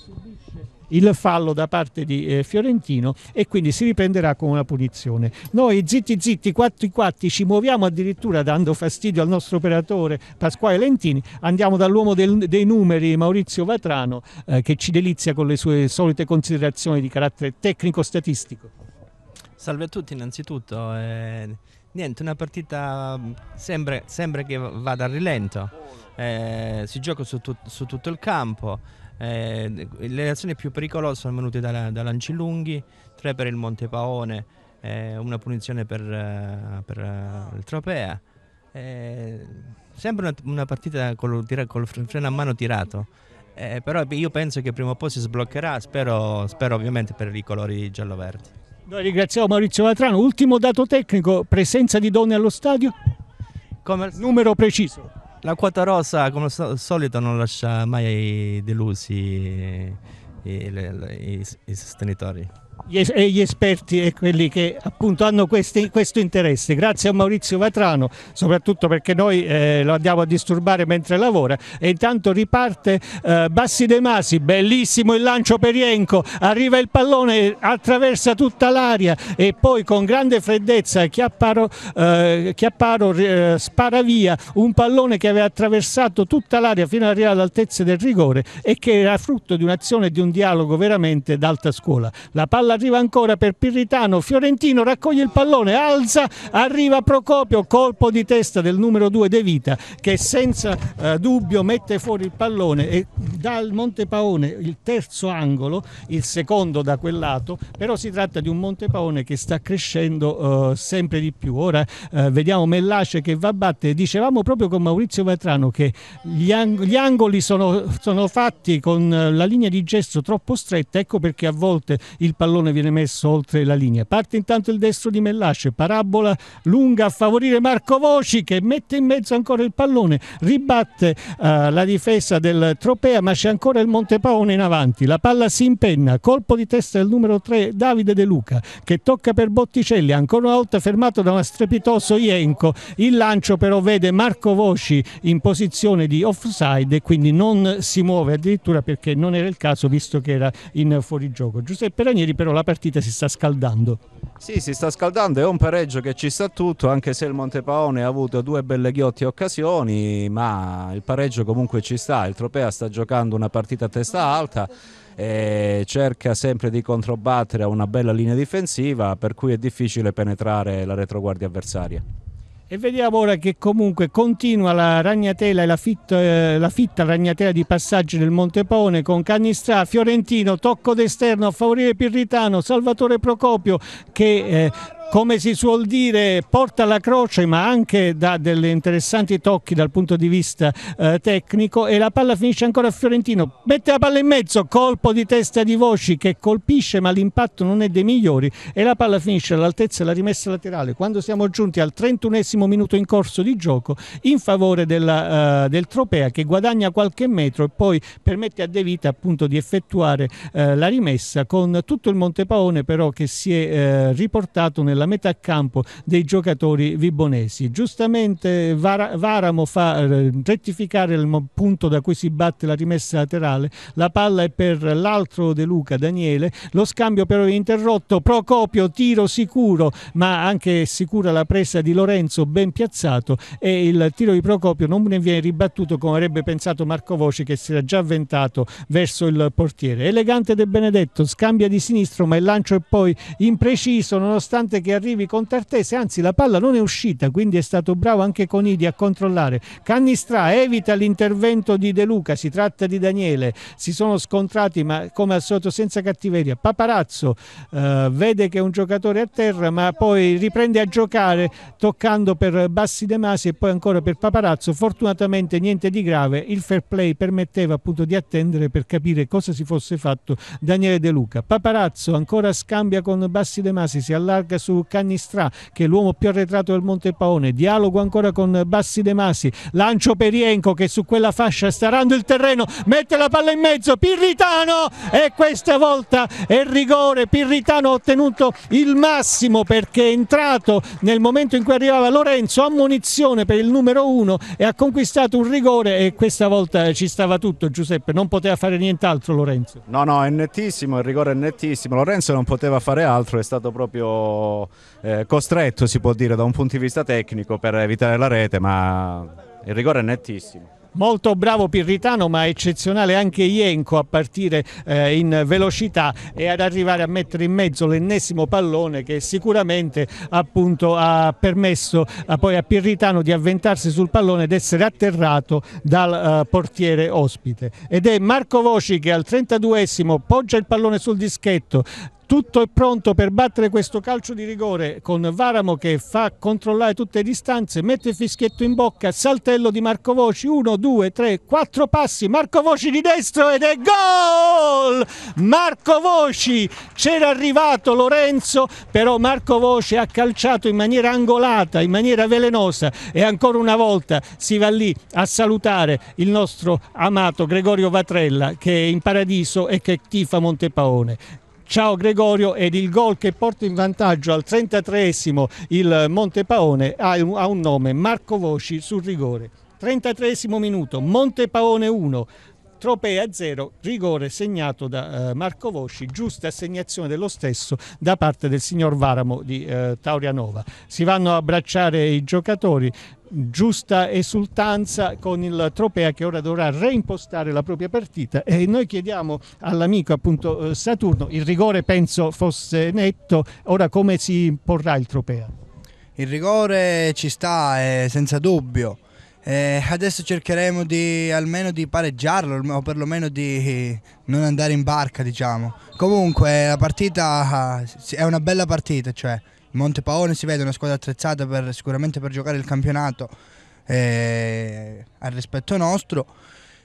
il fallo da parte di eh, Fiorentino e quindi si riprenderà con una punizione. Noi zitti zitti, quatti quatti, ci muoviamo addirittura dando fastidio al nostro operatore Pasquale Lentini, andiamo dall'uomo dei numeri Maurizio Vatrano eh, che ci delizia con le sue solite considerazioni di carattere tecnico-statistico. Salve a tutti innanzitutto, eh, niente, una partita sembra, mm, sembra, che vada a rilento, eh, si gioca su, tu, su tutto il campo. Eh, le azioni più pericolose sono venute da, da lunghi, tre per il Monte Paone, eh, una punizione per, eh, per eh, il Tropea. Eh, sempre una, una partita con il freno a mano tirato. Eh, però io penso che prima o poi si sbloccherà, spero, spero ovviamente per i colori giallo-verdi. Noi ringraziamo Maurizio Latrano. Ultimo dato tecnico, presenza di donne allo stadio? Come... Numero preciso. La quota rosa, come al solito, non lascia mai delusi i, i, i, i sostenitori e gli esperti e quelli che appunto hanno questi, questo interesse. Grazie a Maurizio Vatrano, soprattutto perché noi eh, lo andiamo a disturbare mentre lavora. E intanto riparte eh, Bassi De Masi, bellissimo il lancio per Ienco, arriva il pallone, attraversa tutta l'aria e poi con grande freddezza Chiapparo, eh, Chiapparo eh, spara via un pallone che aveva attraversato tutta l'aria fino ad arrivare all'altezza del rigore e che era frutto di un'azione e di un dialogo veramente d'alta scuola. La palla palla arriva ancora per Pirritano, Fiorentino raccoglie il pallone, alza, arriva Procopio, colpo di testa del numero 2 De Vita che senza eh, dubbio mette fuori il pallone e dal Montepaone il terzo angolo, il secondo da quel lato, però si tratta di un Montepaone che sta crescendo eh, sempre di più. Ora eh, vediamo Mellace che va a battere, dicevamo proprio con Maurizio Vatrano che gli, ang gli angoli sono, sono fatti con eh, la linea di gesto troppo stretta, ecco perché a volte il pallone pallone viene messo oltre la linea. Parte intanto il destro di Mellasce, parabola lunga a favorire Marco Voci che mette in mezzo ancora il pallone, ribatte uh, la difesa del Tropea ma c'è ancora il Montepaone in avanti, la palla si impenna, colpo di testa del numero 3 Davide De Luca che tocca per Botticelli, ancora una volta fermato da uno strepitoso Ienco, il lancio però vede Marco Voci in posizione di offside e quindi non si muove addirittura perché non era il caso visto che era in fuorigioco. Giuseppe Ranieri però la partita si sta scaldando. Sì, si sta scaldando, è un pareggio che ci sta tutto, anche se il Montepaone ha avuto due belle ghiotte occasioni, ma il pareggio comunque ci sta, il Tropea sta giocando una partita a testa alta e cerca sempre di controbattere a una bella linea difensiva, per cui è difficile penetrare la retroguardia avversaria. E vediamo ora che comunque continua la ragnatela e la fitta, eh, la fitta ragnatela di passaggi del Montepone con Cannistrà, Fiorentino, tocco d'esterno a favorire Pirritano, Salvatore Procopio che eh, come si suol dire, porta la croce, ma anche dà degli interessanti tocchi dal punto di vista eh, tecnico. E la palla finisce ancora a Fiorentino. Mette la palla in mezzo, colpo di testa di Voci che colpisce, ma l'impatto non è dei migliori. E la palla finisce all'altezza della rimessa laterale. Quando siamo giunti al 31 minuto in corso di gioco, in favore della, eh, del Tropea che guadagna qualche metro e poi permette a De Vita appunto di effettuare eh, la rimessa con tutto il Montepaone, però, che si è eh, riportato nella della metà campo dei giocatori vibonesi. Giustamente Var Varamo fa eh, rettificare il punto da cui si batte la rimessa laterale, la palla è per l'altro De Luca, Daniele, lo scambio però è interrotto, Procopio tiro sicuro ma anche sicura la presa di Lorenzo ben piazzato e il tiro di Procopio non ne viene ribattuto come avrebbe pensato Marco Voci che si era già avventato verso il portiere. Elegante De Benedetto, scambia di sinistro ma il lancio è poi impreciso nonostante che che arrivi con Tartese, anzi la palla non è uscita, quindi è stato bravo anche Conidi a controllare. Cannistra evita l'intervento di De Luca, si tratta di Daniele, si sono scontrati ma come al solito senza cattiveria. Paparazzo eh, vede che è un giocatore a terra ma poi riprende a giocare toccando per Bassi De Masi e poi ancora per Paparazzo, fortunatamente niente di grave, il fair play permetteva appunto di attendere per capire cosa si fosse fatto Daniele De Luca. Paparazzo ancora scambia con Bassi De Masi, si allarga su Cannistrà che è l'uomo più arretrato del Monte Paone dialogo ancora con Bassi De Masi lancio Perienco che su quella fascia sta starando il terreno mette la palla in mezzo Pirritano e questa volta è rigore Pirritano ha ottenuto il massimo perché è entrato nel momento in cui arrivava Lorenzo ammunizione per il numero uno e ha conquistato un rigore e questa volta ci stava tutto Giuseppe non poteva fare nient'altro Lorenzo no no è nettissimo il rigore è nettissimo Lorenzo non poteva fare altro è stato proprio eh, costretto, si può dire, da un punto di vista tecnico per evitare la rete, ma il rigore è nettissimo. Molto bravo Pirritano, ma eccezionale anche Ienco a partire eh, in velocità e ad arrivare a mettere in mezzo l'ennesimo pallone che sicuramente appunto, ha permesso eh, poi a Pirritano di avventarsi sul pallone ed essere atterrato dal eh, portiere ospite. Ed è Marco Voci che al 32esimo poggia il pallone sul dischetto, tutto è pronto per battere questo calcio di rigore con Varamo che fa controllare tutte le distanze, mette il fischietto in bocca, saltello di Marco Voci, 1, 2, 3, 4 passi, Marco Voci di destro ed è gol! Marco Voci, c'era arrivato Lorenzo, però Marco Voci ha calciato in maniera angolata, in maniera velenosa e ancora una volta si va lì a salutare il nostro amato Gregorio Vatrella che è in paradiso e che tifa Montepaone. Ciao Gregorio ed il gol che porta in vantaggio al 33esimo il Montepaone ha un nome, Marco Voci sul rigore. 33esimo minuto, Montepaone 1, Tropea 0, rigore segnato da eh, Marco Voci, giusta assegnazione dello stesso da parte del signor Varamo di eh, Taurianova. Si vanno a abbracciare i giocatori, giusta esultanza con il Tropea che ora dovrà reimpostare la propria partita e noi chiediamo all'amico appunto eh, Saturno, il rigore penso fosse netto, ora come si porrà il Tropea? Il rigore ci sta eh, senza dubbio, eh, adesso cercheremo di, almeno di pareggiarlo o perlomeno di eh, non andare in barca diciamo, comunque la partita ah, è una bella partita cioè Monte Paone si vede una squadra attrezzata per, sicuramente per giocare il campionato eh, al rispetto nostro.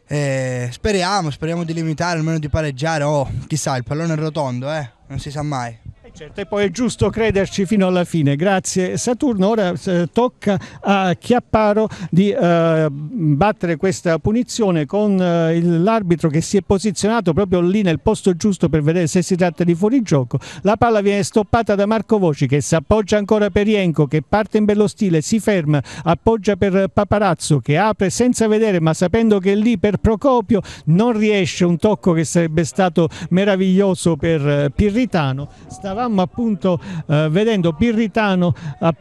Eh, speriamo, speriamo di limitare, almeno di pareggiare. Oh, chissà, il pallone è rotondo, eh? non si sa mai certo, e poi è giusto crederci fino alla fine. Grazie Saturno, ora eh, tocca a Chiapparo di eh, battere questa punizione con eh, l'arbitro che si è posizionato proprio lì nel posto giusto per vedere se si tratta di fuorigioco. La palla viene stoppata da Marco Voci che si appoggia ancora per Ienco che parte in bello stile, si ferma, appoggia per Paparazzo che apre senza vedere ma sapendo che è lì per Procopio non riesce un tocco che sarebbe stato meraviglioso per eh, Pirritano. Stava Salamma appunto eh, vedendo Pirritano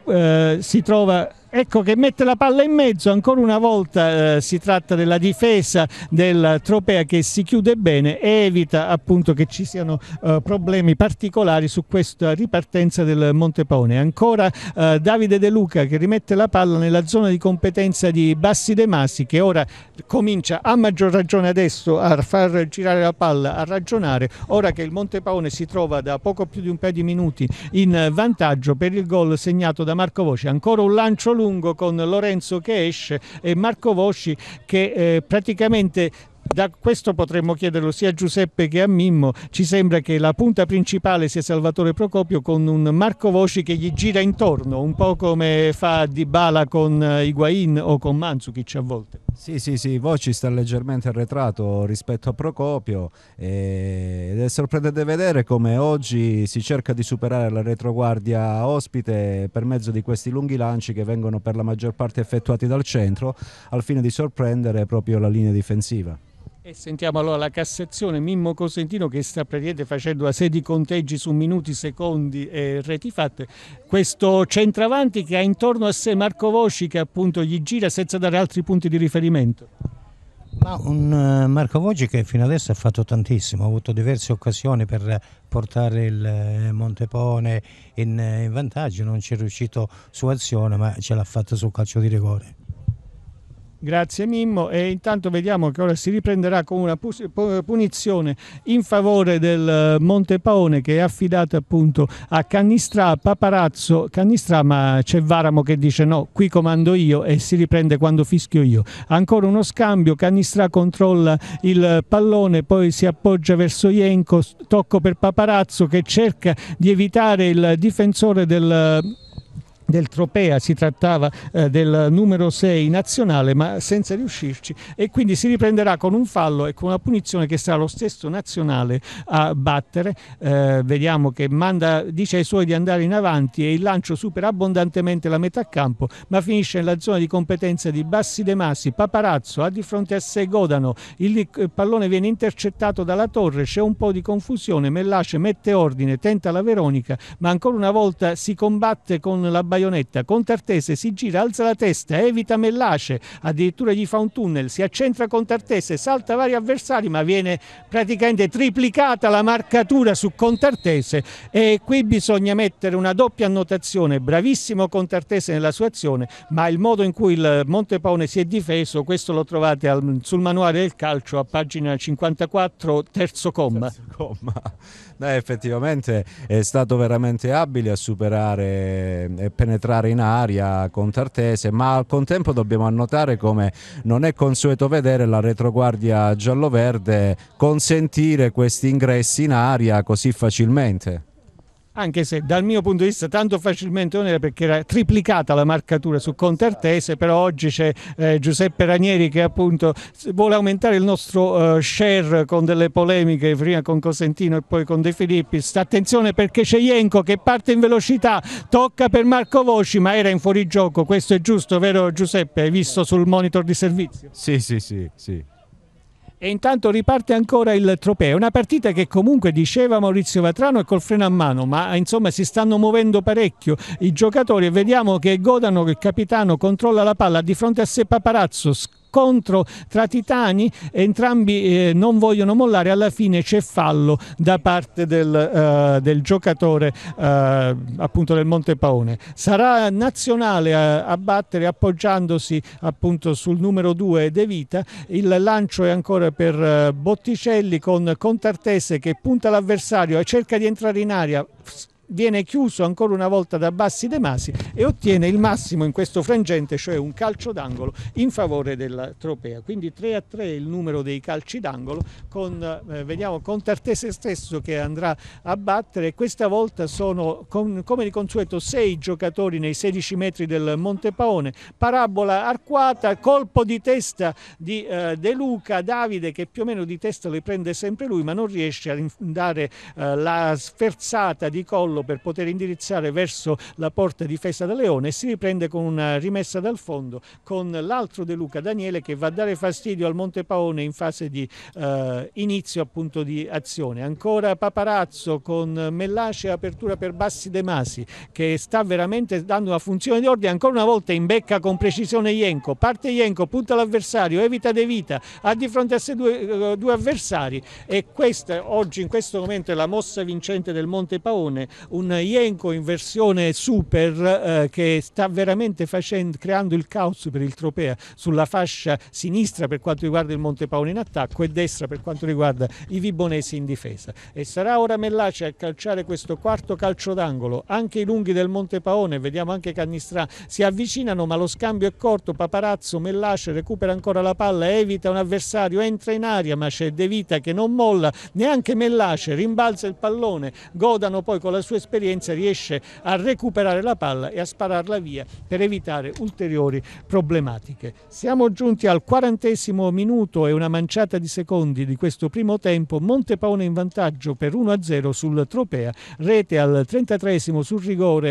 eh, si trova Ecco che mette la palla in mezzo, ancora una volta eh, si tratta della difesa del Tropea che si chiude bene e evita appunto che ci siano eh, problemi particolari su questa ripartenza del Montepone. Ancora eh, Davide De Luca che rimette la palla nella zona di competenza di Bassi De Masi che ora comincia a maggior ragione adesso a far girare la palla, a ragionare, ora che il Montepaone si trova da poco più di un paio di minuti in vantaggio per il gol segnato da Marco Voce. Ancora un lancio lungo lungo con Lorenzo che esce e Marco Vosci che eh, praticamente da questo potremmo chiederlo sia a Giuseppe che a Mimmo, ci sembra che la punta principale sia Salvatore Procopio con un Marco Voci che gli gira intorno, un po' come fa Dybala con eh, Higuain o con Manzukic a volte. Sì, sì, sì, Voci sta leggermente arretrato rispetto a Procopio ed è sorprendente vedere come oggi si cerca di superare la retroguardia ospite per mezzo di questi lunghi lanci che vengono per la maggior parte effettuati dal centro al fine di sorprendere proprio la linea difensiva. E sentiamo allora la Cassazione, Mimmo Cosentino che sta praticamente facendo a sé di conteggi su minuti, secondi e reti fatte. Questo centravanti che ha intorno a sé Marco Voci che appunto gli gira senza dare altri punti di riferimento. Ma un eh, Marco Voci che fino adesso ha fatto tantissimo, ha avuto diverse occasioni per portare il eh, Montepone in, eh, in vantaggio, non ci è riuscito su azione ma ce l'ha fatta sul calcio di rigore. Grazie Mimmo e intanto vediamo che ora si riprenderà con una punizione in favore del eh, Monte Paone che è affidata appunto a Cannistrà, Paparazzo, Cannistrà ma c'è Varamo che dice no, qui comando io e si riprende quando fischio io. Ancora uno scambio, Cannistrà controlla il pallone, poi si appoggia verso Ienco, tocco per Paparazzo che cerca di evitare il difensore del del Tropea, si trattava eh, del numero 6 nazionale ma senza riuscirci e quindi si riprenderà con un fallo e con una punizione che sarà lo stesso nazionale a battere, eh, vediamo che manda, dice ai suoi di andare in avanti e il lancio supera abbondantemente la metà campo ma finisce nella zona di competenza di Bassi De Masi, Paparazzo ha di fronte a sé Godano, il eh, pallone viene intercettato dalla torre, c'è un po' di confusione, Mellace mette ordine, tenta la Veronica ma ancora una volta si combatte con la baionetta. Contartese si gira, alza la testa, evita Mellace, addirittura gli fa un tunnel, si accentra Contartese, salta vari avversari ma viene praticamente triplicata la marcatura su Contartese e qui bisogna mettere una doppia annotazione, bravissimo Contartese nella sua azione, ma il modo in cui il Montepaone si è difeso, questo lo trovate al, sul manuale del calcio a pagina 54, terzo comma. Terzo comma. No, effettivamente è stato veramente abile a superare eh, penetrare in aria con Tartese, ma al contempo dobbiamo annotare come non è consueto vedere la retroguardia giallo-verde consentire questi ingressi in aria così facilmente anche se dal mio punto di vista tanto facilmente non era perché era triplicata la marcatura su Contartese, però oggi c'è eh, Giuseppe Ranieri che appunto vuole aumentare il nostro eh, share con delle polemiche, prima con Cosentino e poi con De Filippis. Attenzione perché c'è Ienco che parte in velocità, tocca per Marco Voci, ma era in fuorigioco, questo è giusto, vero Giuseppe? Hai visto sul monitor di servizio? Sì, sì, sì, sì. E intanto riparte ancora il trofeo, una partita che comunque diceva Maurizio Vatrano è col freno a mano, ma insomma si stanno muovendo parecchio i giocatori e vediamo che Godano, il capitano, controlla la palla di fronte a sé Paparazzo, scontro tra titani, entrambi eh, non vogliono mollare, alla fine c'è fallo da parte del, eh, del giocatore eh, appunto del Monte Paone. Sarà nazionale a, a battere appoggiandosi appunto sul numero 2 De Vita, il lancio è ancora per eh, Botticelli con Contartese che punta l'avversario e cerca di entrare in aria viene chiuso ancora una volta da Bassi De Masi e ottiene il massimo in questo frangente, cioè un calcio d'angolo in favore della Tropea. Quindi 3 a 3 il numero dei calci d'angolo, con, eh, vediamo Contartese stesso che andrà a battere, questa volta sono con, come di consueto 6 giocatori nei 16 metri del Monte Paone, parabola arcuata, colpo di testa di eh, De Luca, Davide che più o meno di testa le prende sempre lui ma non riesce a dare eh, la sferzata di collo per poter indirizzare verso la porta difesa da Leone e si riprende con una rimessa dal fondo con l'altro De Luca Daniele che va a dare fastidio al Monte Paone in fase di eh, inizio appunto di azione. Ancora Paparazzo con Mellace apertura per Bassi De Masi che sta veramente dando una funzione di ordine ancora una volta in becca con precisione Ienco. Parte Ienco, punta l'avversario, evita De Vita, ha di fronte a sé due, eh, due avversari e questa oggi in questo momento è la mossa vincente del Monte Paone un Ienco in versione super eh, che sta veramente facendo, creando il caos per il Tropea sulla fascia sinistra per quanto riguarda il Monte Paolo in attacco e destra per quanto riguarda i Vibonesi in difesa. E sarà ora Mellace a calciare questo quarto calcio d'angolo. Anche i lunghi del Monte Paone, vediamo anche Cannistrà, si avvicinano ma lo scambio è corto. Paparazzo, Mellace recupera ancora la palla, evita un avversario, entra in aria ma c'è De Vita che non molla, neanche Mellace, rimbalza il pallone. Godano poi con la sua sua esperienza riesce a recuperare la palla e a spararla via per evitare ulteriori problematiche. Siamo giunti al quarantesimo minuto e una manciata di secondi di questo primo tempo, Montepaone in vantaggio per 1-0 sul Tropea, rete al 33 sul rigore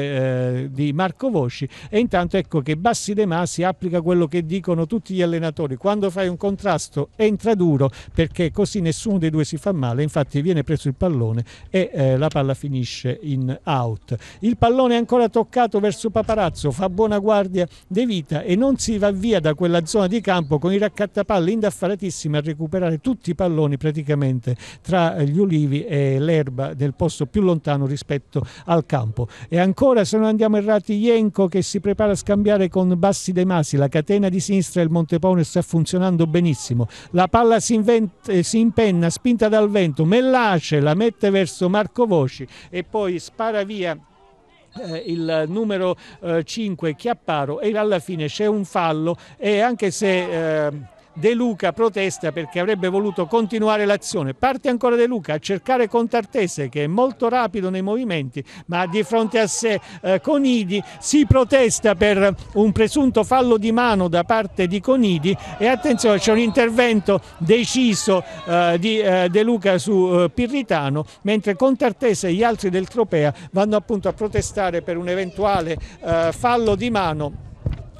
eh, di Marco Vosci e intanto ecco che Bassi De Masi applica quello che dicono tutti gli allenatori, quando fai un contrasto entra duro perché così nessuno dei due si fa male, infatti viene preso il pallone e eh, la palla finisce in in out. Il pallone è ancora toccato verso Paparazzo, fa buona guardia De Vita e non si va via da quella zona di campo con i raccattapalle indaffaratissimi a recuperare tutti i palloni praticamente tra gli ulivi e l'erba del posto più lontano rispetto al campo. E ancora se non andiamo errati Ienco che si prepara a scambiare con Bassi De Masi, la catena di sinistra del Montepone sta funzionando benissimo. La palla si, inventa, eh, si impenna, spinta dal vento, Mellace la mette verso Marco Voci e poi spara via eh, il numero eh, 5 Chiapparo e alla fine c'è un fallo e anche se eh, De Luca protesta perché avrebbe voluto continuare l'azione. Parte ancora De Luca a cercare Contartese che è molto rapido nei movimenti ma di fronte a sé eh, Conidi si protesta per un presunto fallo di mano da parte di Conidi e attenzione c'è un intervento deciso eh, di eh, De Luca su eh, Pirritano mentre Contartese e gli altri del Tropea vanno appunto a protestare per un eventuale eh, fallo di mano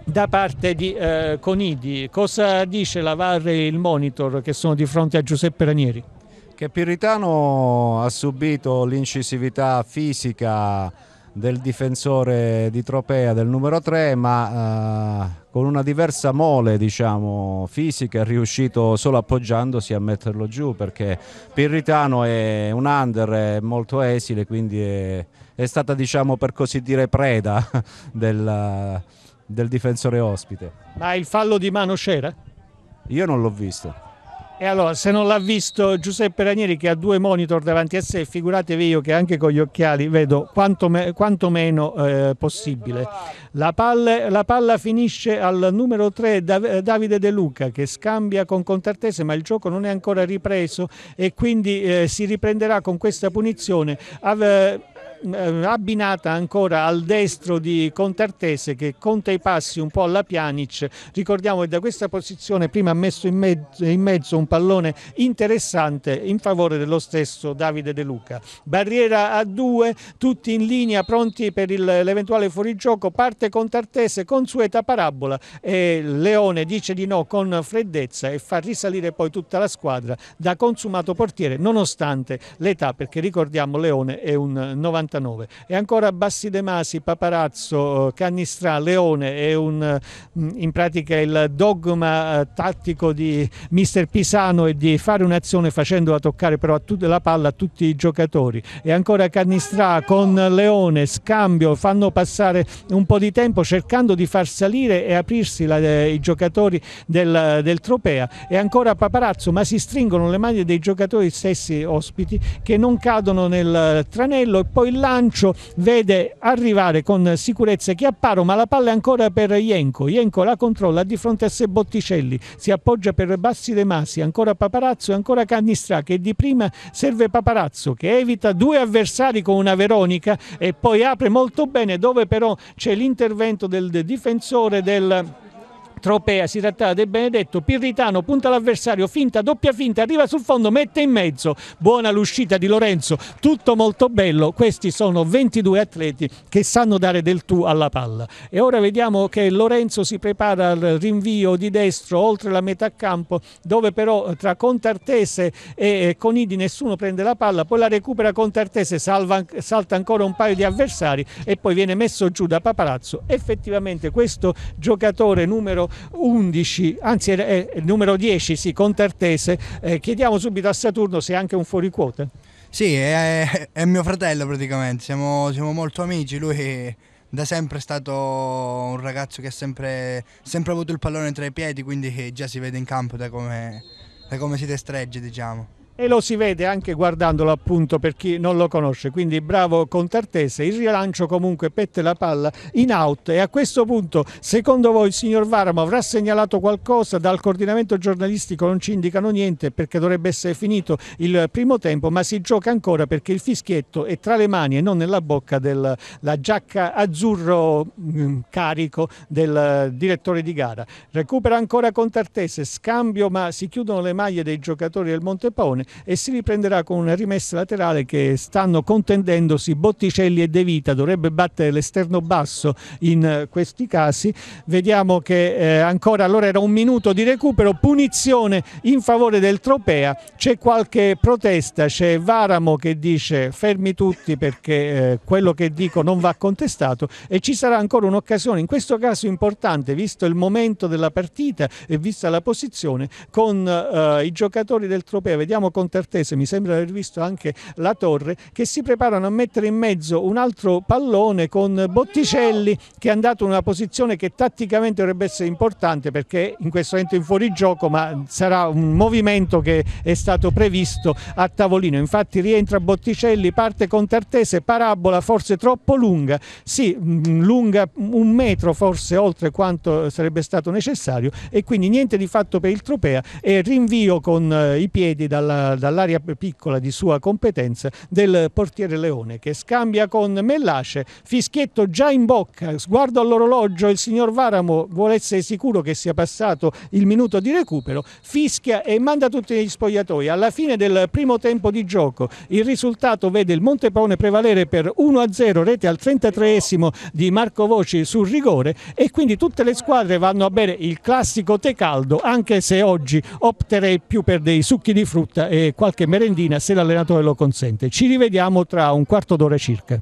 da parte di eh, Conidi. Cosa dice la VAR e il monitor che sono di fronte a Giuseppe Ranieri? Che Piritano ha subito l'incisività fisica del difensore di Tropea del numero 3 ma eh, con una diversa mole diciamo, fisica è riuscito solo appoggiandosi a metterlo giù perché Pirritano è un under è molto esile quindi è, è stata diciamo, per così dire preda [laughs] del del difensore ospite. Ma il fallo di mano c'era? Io non l'ho visto. E allora, se non l'ha visto Giuseppe Ranieri che ha due monitor davanti a sé, figuratevi io che anche con gli occhiali vedo quanto, me, quanto meno eh, possibile. La palla, la palla, finisce al numero 3 Dav Davide De Luca che scambia con Contartese ma il gioco non è ancora ripreso e quindi eh, si riprenderà con questa punizione. Av eh, abbinata ancora al destro di Contartese che conta i passi un po' alla Pjanic ricordiamo che da questa posizione prima ha messo in mezzo, in mezzo un pallone interessante in favore dello stesso Davide De Luca barriera a due tutti in linea pronti per l'eventuale fuorigioco parte Contartese consueta parabola e Leone dice di no con freddezza e fa risalire poi tutta la squadra da consumato portiere nonostante l'età perché ricordiamo Leone è un 90 89 e ancora Bassi De Masi, Paparazzo, eh, Cannistrà, Leone è un, mm, in pratica il dogma eh, tattico di mister Pisano è di fare un'azione facendola toccare però la palla a tutti i giocatori e ancora Cannistrà con Leone, scambio, fanno passare un po' di tempo cercando di far salire e aprirsi la, eh, i giocatori del, del Tropea e ancora Paparazzo ma si stringono le mani dei giocatori stessi ospiti che non cadono nel tranello e poi là lancio vede arrivare con sicurezza Chiapparo ma la palla è ancora per Ienco Ienco la controlla di fronte a sé Botticelli si appoggia per Bassi De Masi ancora Paparazzo e ancora Cannistra che di prima serve Paparazzo che evita due avversari con una Veronica e poi apre molto bene dove però c'è l'intervento del difensore del Tropea, si trattava del Benedetto, Pirritano punta l'avversario, finta, doppia finta, arriva sul fondo, mette in mezzo, buona l'uscita di Lorenzo, tutto molto bello, questi sono 22 atleti che sanno dare del tu alla palla e ora vediamo che Lorenzo si prepara al rinvio di destro oltre la metà campo dove però tra Contartese e Conidi nessuno prende la palla, poi la recupera Contartese, salva, salta ancora un paio di avversari e poi viene messo giù da Paparazzo, effettivamente questo giocatore numero 11, anzi è il numero 10, sì, con Tertese. Eh, chiediamo subito a Saturno se è anche un fuori Sì, è, è, mio fratello praticamente, siamo, siamo molto amici, lui da sempre è stato un ragazzo che ha sempre, sempre avuto il pallone tra i piedi, quindi già si vede in campo da come, da come si destregge, diciamo e lo si vede anche guardandolo appunto per chi non lo conosce quindi bravo Contartese il rilancio comunque pette la palla in out e a questo punto secondo voi il signor Varamo avrà segnalato qualcosa dal coordinamento giornalistico non ci indicano niente perché dovrebbe essere finito il primo tempo ma si gioca ancora perché il fischietto è tra le mani e non nella bocca della giacca azzurro mm, carico del eh, direttore di gara recupera ancora Contartese scambio ma si chiudono le maglie dei giocatori del Montepone Milan e si riprenderà con una rimessa laterale che stanno contendendosi Botticelli e De Vita, dovrebbe battere l'esterno basso in eh, questi casi. Vediamo che eh, ancora allora era un minuto di recupero, punizione in favore del Tropea, c'è qualche protesta, c'è Varamo che dice fermi tutti perché eh, quello che dico non va contestato e ci sarà ancora un'occasione, in questo caso importante, visto il momento della partita e vista la posizione, con eh, i giocatori del Tropea. Vediamo con mi sembra di aver visto anche la Torre, che si preparano a mettere in mezzo un altro pallone con Botticelli che è andato in una posizione che tatticamente dovrebbe essere importante perché in questo momento è in fuorigioco, ma sarà un movimento che è stato previsto a tavolino. Infatti rientra Botticelli, parte con Tartese, parabola forse troppo lunga, sì, mm, lunga un metro forse oltre quanto sarebbe stato necessario e quindi niente di fatto per il Tropea e rinvio con eh, i piedi dalla eh, dall'area piccola di sua competenza del portiere Leone che scambia con Mellace, fischietto già in bocca, sguardo all'orologio, il signor Varamo vuole essere sicuro che sia passato il minuto di recupero, fischia e manda tutti gli spogliatoi. Alla fine del primo tempo di gioco il risultato vede il Montepone prevalere per 1-0, rete al 33esimo di Marco Voci sul rigore e quindi tutte le squadre vanno a bere il classico tè caldo anche se oggi opterei più per dei succhi di frutta e qualche merendina se l'allenatore lo consente. Ci rivediamo tra un quarto d'ora circa.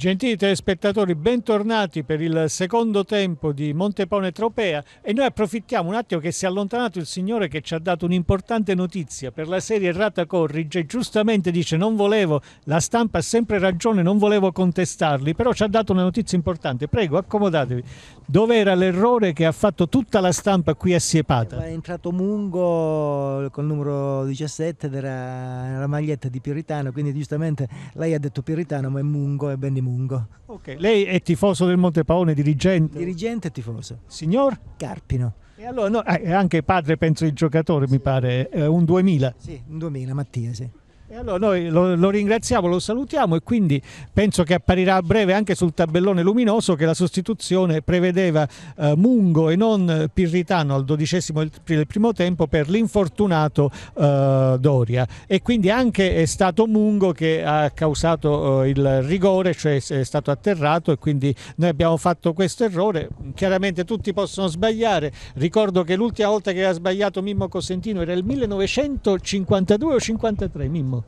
Gentili telespettatori, bentornati per il secondo tempo di Montepone Tropea e noi approfittiamo un attimo che si è allontanato il signore che ci ha dato un'importante notizia per la serie Rata Corrige, giustamente dice non volevo, la stampa ha sempre ragione, non volevo contestarli, però ci ha dato una notizia importante, prego accomodatevi, dov'era l'errore che ha fatto tutta la stampa qui a Siepata? È entrato Mungo col numero 17 della, maglietta di Piritano, quindi giustamente lei ha detto Piritano ma è Mungo e Benny Mungo. Mungo. Okay. Lei è tifoso del Monte Paone, dirigente? Dirigente e tifoso. Signor? Carpino. E allora, no, eh, anche padre, penso, il giocatore, sì. mi pare, eh, un 2000. Sì, un 2000, Mattia, sì. E allora noi lo, lo, ringraziamo, lo salutiamo e quindi penso che apparirà a breve anche sul tabellone luminoso che la sostituzione prevedeva eh, Mungo e non Pirritano al dodicesimo del primo tempo per l'infortunato eh, Doria e quindi anche è stato Mungo che ha causato eh, il rigore, cioè è stato atterrato e quindi noi abbiamo fatto questo errore, chiaramente tutti possono sbagliare, ricordo che l'ultima volta che ha sbagliato Mimmo Cosentino era il 1952 o 53 Mimmo?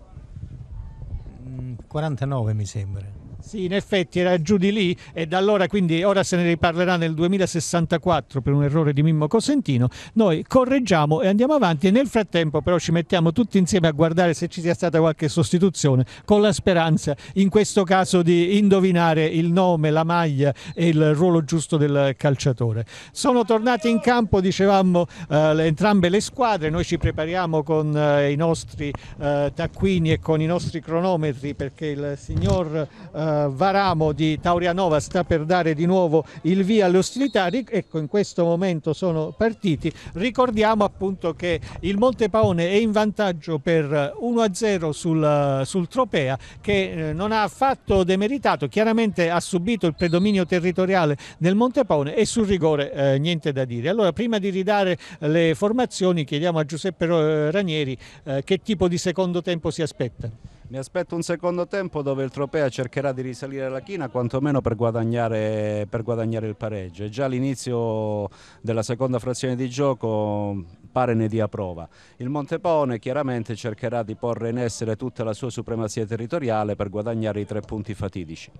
49 mi sembra. Sì, in effetti era giù di lì e da allora quindi ora se ne riparlerà nel 2064 per un errore di Mimmo Cosentino. Noi correggiamo e andiamo avanti e nel frattempo però ci mettiamo tutti insieme a guardare se ci sia stata qualche sostituzione con la speranza in questo caso di indovinare il nome, la maglia e il ruolo giusto del calciatore. Sono tornate in campo, dicevamo, eh, entrambe le squadre, noi ci prepariamo con eh, i nostri eh, taccuini e con i nostri cronometri perché il signor... Eh, Varamo di Taurianova sta per dare di nuovo il via alle ostilità, ecco in questo momento sono partiti, ricordiamo appunto che il Monte Paone è in vantaggio per 1-0 eh, sul, eh, sul Tropea che eh, non ha affatto demeritato, chiaramente ha subito il predominio territoriale del Monte Paone e sul rigore eh, niente da dire. Allora prima di ridare le formazioni chiediamo a Giuseppe Ranieri eh, che tipo di secondo tempo si aspetta. Mi aspetto un secondo tempo dove il Tropea cercherà di risalire la china quantomeno per guadagnare, per guadagnare il pareggio. E già all'inizio della seconda frazione di gioco pare ne dia prova. Il Montepone chiaramente cercherà di porre in essere tutta la sua supremazia territoriale per guadagnare i tre punti fatidici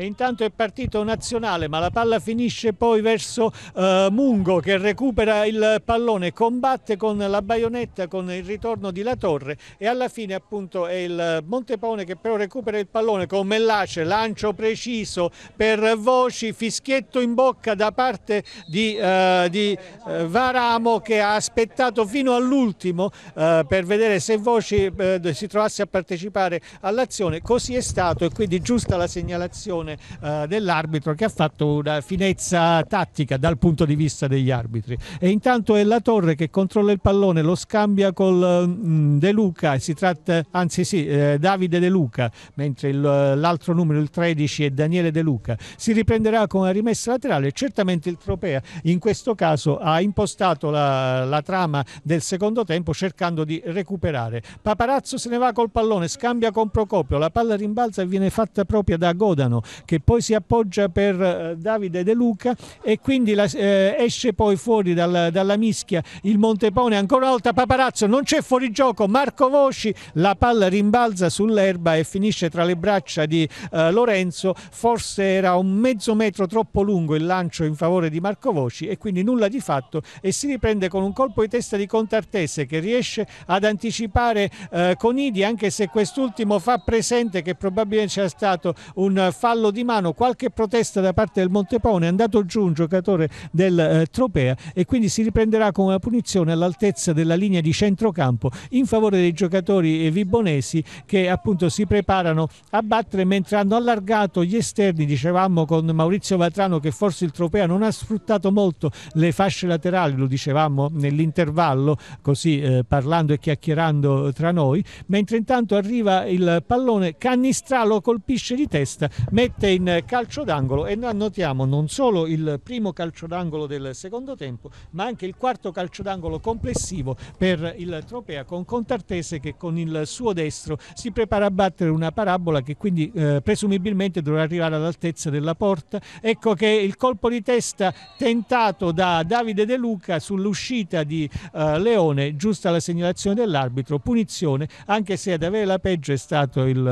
e intanto è partito Nazionale ma la palla finisce poi verso eh, Mungo che recupera il pallone, combatte con la baionetta con il ritorno di La Torre e alla fine appunto è il Montepone che però recupera il pallone con Mellace, lancio preciso per Voci, fischietto in bocca da parte di, eh, di eh, Varamo che ha aspettato fino all'ultimo eh, per vedere se Voci eh, si trovasse a partecipare all'azione, così è stato e quindi giusta la segnalazione decisione eh, dell'arbitro che ha fatto una finezza tattica dal punto di vista degli arbitri. E intanto è la Torre che controlla il pallone, lo scambia col mh, mm, De Luca, si tratta, anzi sì, eh, Davide De Luca, mentre l'altro numero, il 13, è Daniele De Luca. Si riprenderà con una rimessa laterale, certamente il Tropea in questo caso ha impostato la, la trama del secondo tempo cercando di recuperare. Paparazzo se ne va col pallone, scambia con Procopio, la palla rimbalza e viene fatta proprio da Godano che poi si appoggia per eh, Davide De Luca e quindi la, eh, esce poi fuori dal, dalla mischia il Montepone ancora una volta Paparazzo non c'è fuori gioco Marco Voci la palla rimbalza sull'erba e finisce tra le braccia di eh, Lorenzo forse era un mezzo metro troppo lungo il lancio in favore di Marco Voci e quindi nulla di fatto e si riprende con un colpo di testa di Contartese che riesce ad anticipare eh, Conidi anche se quest'ultimo fa presente che probabilmente c'è stato un fallo fallo di mano, qualche protesta da parte del Montepone, è andato giù un giocatore del eh, Tropea e quindi si riprenderà con una punizione all'altezza della linea di centrocampo in favore dei giocatori eh, vibonesi che appunto si preparano a battere mentre hanno allargato gli esterni, dicevamo con Maurizio Vatrano che forse il Tropea non ha sfruttato molto le fasce laterali, lo dicevamo nell'intervallo così eh, parlando e chiacchierando tra noi, mentre intanto arriva il pallone, Cannistrà lo colpisce di testa, mette mette in calcio d'angolo e noi annotiamo non solo il primo calcio d'angolo del secondo tempo ma anche il quarto calcio d'angolo complessivo per il Tropea con Contartese che con il suo destro si prepara a battere una parabola che quindi eh, presumibilmente dovrà arrivare all'altezza della porta ecco che il colpo di testa tentato da Davide De Luca sull'uscita di eh, Leone giusta alla segnalazione dell'arbitro punizione anche se ad avere la peggio è stato il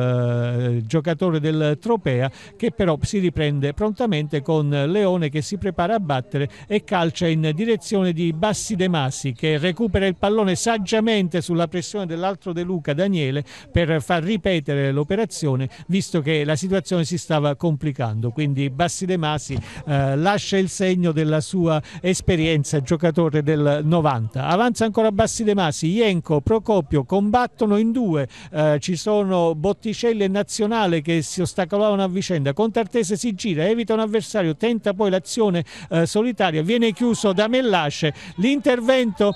eh, giocatore del Tropea che però si riprende prontamente con Leone che si prepara a battere e calcia in direzione di Bassi De Masi che recupera il pallone saggiamente sulla pressione dell'altro De Luca Daniele per far ripetere l'operazione visto che la situazione si stava complicando quindi Bassi De Masi eh, lascia il segno della sua esperienza giocatore del 90 avanza ancora Bassi De Masi Ienco, Procopio combattono in due eh, ci sono Botticelli e Nazionale che si ostacolavano a vicenda vicenda, Contartese si gira, evita un avversario, tenta poi l'azione eh, solitaria, viene chiuso da Mellasce, l'intervento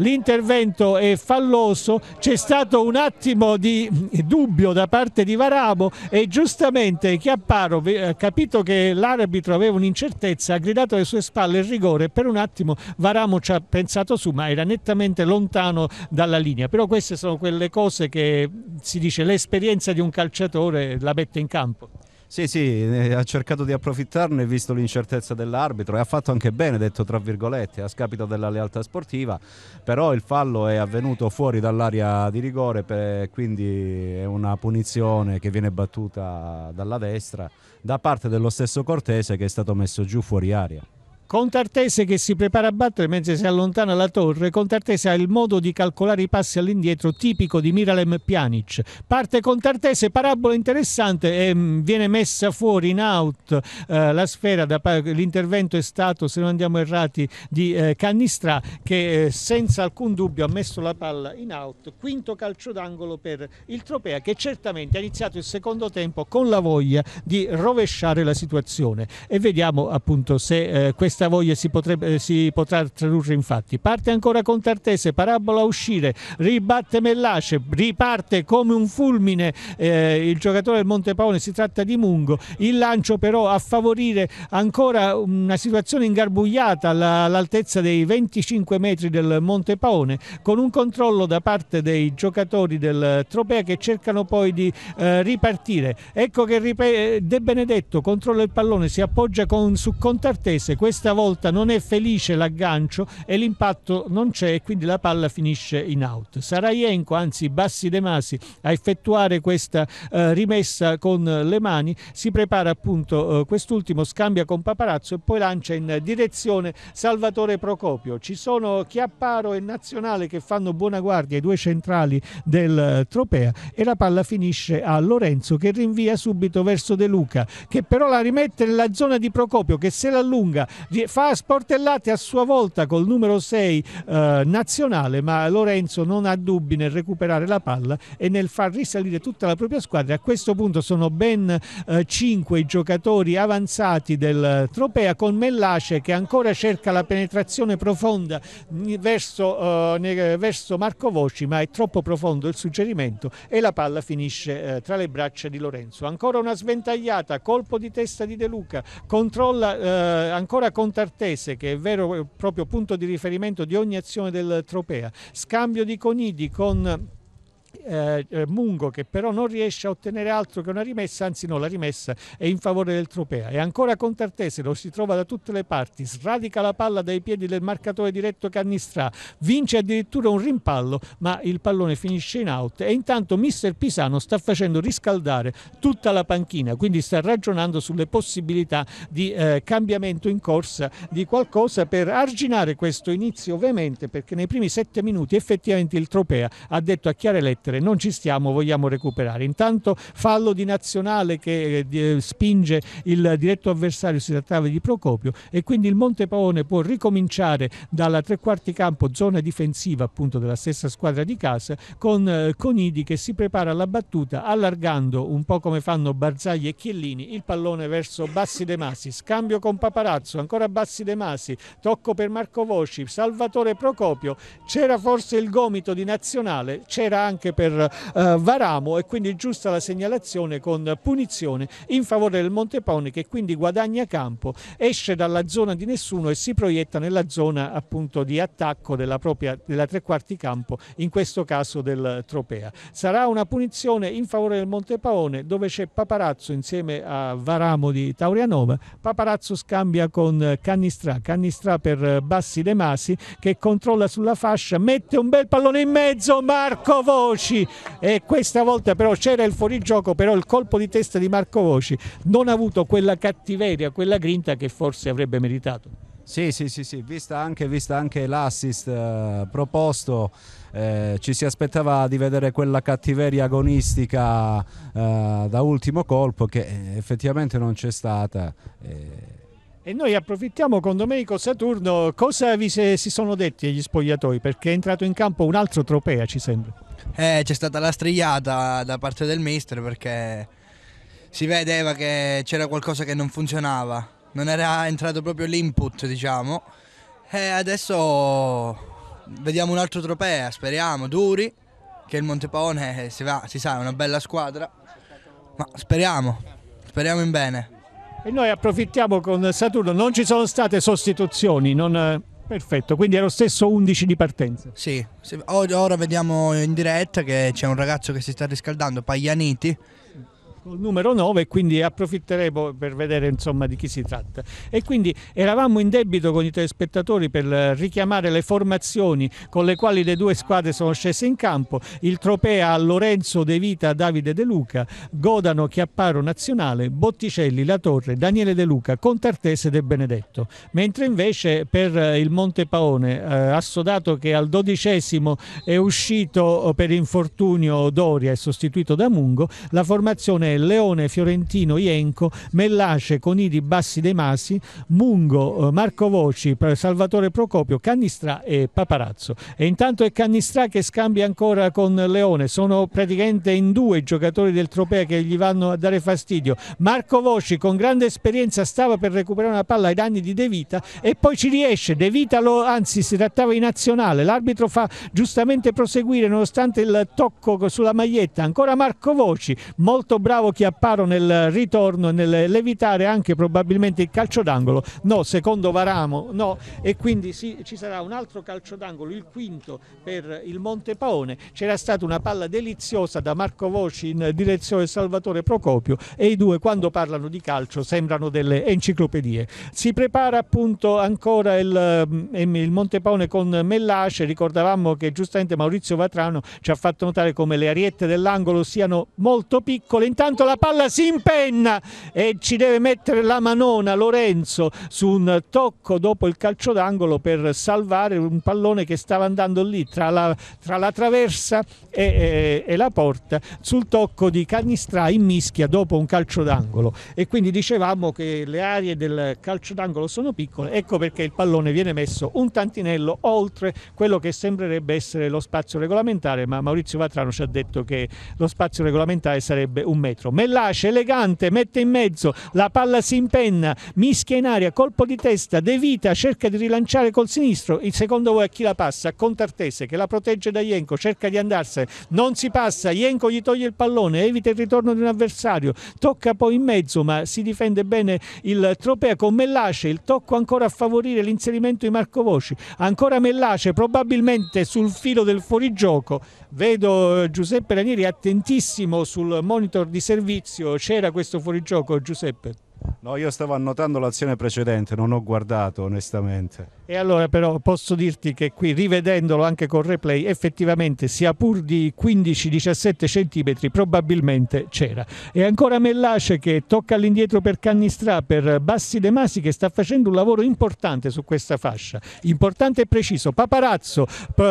l'intervento è falloso, c'è stato un attimo di dubbio da parte di Varabo e giustamente Chiapparo, eh, capito che l'arbitro aveva un'incertezza, ha gridato alle sue spalle il rigore per un attimo Varamo ci ha pensato su ma era nettamente lontano dalla linea, però queste sono quelle cose che si dice l'esperienza di un calciatore la mette in campo. Sì, sì, eh, ha cercato di approfittarne visto l'incertezza dell'arbitro e ha fatto anche bene, detto tra virgolette, a scapito della lealtà sportiva, però il fallo è avvenuto fuori dall'area di rigore, per, quindi è una punizione che viene battuta dalla destra da parte dello stesso Cortese che è stato messo giù fuori aria. Con Tartese che si prepara a battere mentre si allontana la torre, con Tartese ha il modo di calcolare i passi all'indietro tipico di Miralem Pjanic. Parte con Tartese, parabola interessante, e, mm, viene messa fuori in out eh, la sfera, da, l'intervento è stato, se non andiamo errati, di eh, Cannistra che eh, senza alcun dubbio ha messo la palla in out. Quinto calcio d'angolo per il Tropea che certamente ha iniziato il secondo tempo con la voglia di rovesciare la situazione e vediamo appunto se eh, questa questa voglia si, potrebbe, eh, si potrà tradurre infatti. Parte ancora con Tartese, parabola a uscire, ribatte Mellace, riparte come un fulmine eh, il giocatore del Monte Paone, si tratta di Mungo, il lancio però a favorire ancora una situazione ingarbugliata all'altezza dei 25 metri del Monte Paone, con un controllo da parte dei giocatori del Tropea che cercano poi di eh, ripartire. Ecco che De Benedetto controlla il pallone, si appoggia con, su Contartese, questa questa volta non è felice l'aggancio e l'impatto non c'è e quindi la palla finisce in out. Sarajenko, anzi Bassi De Masi, a effettuare questa eh, rimessa con le mani, si prepara appunto eh, quest'ultimo, scambia con Paparazzo e poi lancia in direzione Salvatore Procopio. Ci sono Chiapparo e Nazionale che fanno buona guardia i due centrali del eh, Tropea e la palla finisce a Lorenzo che rinvia subito verso De Luca che però la rimette nella zona di Procopio che se l'allunga fa sportellate a sua volta col numero 6 eh, nazionale, ma Lorenzo non ha dubbi nel recuperare la palla e nel far risalire tutta la propria squadra. A questo punto sono ben eh, 5 i giocatori avanzati del Tropea con Mellace che ancora cerca la penetrazione profonda verso, eh, verso Marco Voci, ma è troppo profondo il suggerimento e la palla finisce eh, tra le braccia di Lorenzo. Ancora una sventagliata, colpo di testa di De Luca, controlla eh, ancora con Montartese, che è vero e proprio punto di riferimento di ogni azione del Tropea, scambio di conidi con eh, eh, Mungo che però non riesce a ottenere altro che una rimessa, anzi no, la rimessa è in favore del Tropea. E ancora con lo si trova da tutte le parti, sradica la palla dai piedi del marcatore diretto Cannistrà, vince addirittura un rimpallo, ma il pallone finisce in out e intanto mister Pisano sta facendo riscaldare tutta la panchina, quindi sta ragionando sulle possibilità di eh, cambiamento in corsa di qualcosa per arginare questo inizio ovviamente perché nei primi sette minuti effettivamente il Tropea ha detto a chiare lettere recuperare, non ci stiamo, vogliamo recuperare. Intanto fallo di nazionale che eh, eh, spinge il diretto avversario, si trattava di Procopio e quindi il Montepaone può ricominciare dalla tre quarti campo, zona difensiva appunto della stessa squadra di casa, con eh, Conidi che si prepara alla battuta allargando un po' come fanno Barzagli e Chiellini il pallone verso Bassi De Masi, scambio con Paparazzo, ancora Bassi De Masi, tocco per Marco Voci, Salvatore Procopio, c'era forse il gomito di Nazionale, c'era anche per eh, Varamo e quindi giusta la segnalazione con punizione in favore del Montepone che quindi guadagna campo, esce dalla zona di nessuno e si proietta nella zona appunto di attacco della, propria, della tre quarti campo, in questo caso del Tropea. Sarà una punizione in favore del Montepaone dove c'è Paparazzo insieme a Varamo di Taurianova, Paparazzo scambia con Cannistrà, Cannistrà per Bassi De Masi che controlla sulla fascia, mette un bel pallone in mezzo, Marco Voci Voci e questa volta però c'era il fuorigioco, però il colpo di testa di Marco Voci non ha avuto quella cattiveria, quella grinta che forse avrebbe meritato. Sì, sì, sì, sì. Vista, anche, vista anche, l'assist eh, proposto, eh, ci si aspettava di vedere quella cattiveria agonistica eh, da ultimo colpo che eh, effettivamente non c'è stata. Eh, e noi approfittiamo con Domenico Saturno. Cosa vi se, si sono detti agli spogliatoi? Perché è entrato in campo un altro tropea, ci sembra. Eh, c'è stata la strigliata da parte del mister perché si vedeva che c'era qualcosa che non funzionava. Non era entrato proprio l'input, diciamo. E adesso vediamo un altro tropea, speriamo, duri, che il Montepaone eh, si, va, si sa, è una bella squadra. Ma speriamo, speriamo in bene. E noi approfittiamo con Saturno, non ci sono state sostituzioni, non... Eh, perfetto, quindi è lo stesso 11 di partenza. Sì, ora vediamo in diretta che c'è un ragazzo che si sta riscaldando, Paglianiti, col numero 9 e quindi approfitteremo per vedere insomma di chi si tratta e quindi eravamo in debito con i telespettatori per richiamare le formazioni con le quali le due squadre sono scese in campo il Tropea Lorenzo De Vita Davide De Luca Godano Chiapparo Nazionale Botticelli La Torre Daniele De Luca Contartese De Benedetto mentre invece per eh, il Monte Paone eh, assodato che al dodicesimo è uscito eh, per infortunio Doria e sostituito da Mungo la formazione è Leone, Fiorentino, Ienco, Mellace, Conidi, Bassi dei Masi, Mungo, eh, Marco Voci, eh, Salvatore Procopio, Cannistrà e Paparazzo. E intanto è Cannistrà che scambia ancora con Leone, sono praticamente in due i giocatori del Tropea che gli vanno a dare fastidio. Marco Voci con grande esperienza stava per recuperare una palla ai danni di De Vita e poi ci riesce, De Vita lo, anzi si trattava in nazionale, l'arbitro fa giustamente proseguire nonostante il tocco sulla maglietta, ancora Marco Voci, molto bravo bravo Chiapparo nel ritorno e nell'evitare anche probabilmente il calcio d'angolo, no, secondo Varamo, no, e quindi sì, ci sarà un altro calcio d'angolo, il quinto per il Monte Paone, c'era stata una palla deliziosa da Marco Voci in direzione Salvatore Procopio e i due quando parlano di calcio sembrano delle enciclopedie. Si prepara appunto ancora il, ehm, il Monte Paone con Mellace, ricordavamo che giustamente Maurizio Vatrano ci ha fatto notare come le ariette dell'angolo siano molto piccole, intanto intanto la palla si impenna e ci deve mettere la manona Lorenzo su un tocco dopo il calcio d'angolo per salvare un pallone che stava andando lì tra la, tra la traversa e, e, e, la porta sul tocco di Canistra in mischia dopo un calcio d'angolo e quindi dicevamo che le aree del calcio d'angolo sono piccole ecco perché il pallone viene messo un tantinello oltre quello che sembrerebbe essere lo spazio regolamentare ma Maurizio Vatrano ci ha detto che lo spazio regolamentare sarebbe un metro dietro, Mellace elegante, mette in mezzo, la palla si impenna, mischia in aria, colpo di testa, De Vita cerca di rilanciare col sinistro, il secondo voi a chi la passa? Contartese che la protegge da Ienco, cerca di andarsene, non si passa, Ienco gli toglie il pallone, evita il ritorno di un avversario, tocca poi in mezzo ma si difende bene il Tropea con Mellace, il tocco ancora a favorire l'inserimento di Marco Voci, ancora Mellace probabilmente sul filo del fuorigioco, vedo eh, Giuseppe Ranieri attentissimo sul monitor di servizio c'era questo fuorigioco Giuseppe? No, io stavo annotando l'azione precedente, non ho guardato onestamente. E allora però posso dirti che qui rivedendolo anche con replay effettivamente sia pur di 15-17 centimetri, probabilmente c'era. E ancora Mellace che tocca all'indietro per Cannistrà per Bassi De Masi che sta facendo un lavoro importante su questa fascia. Importante e preciso. Paparazzo,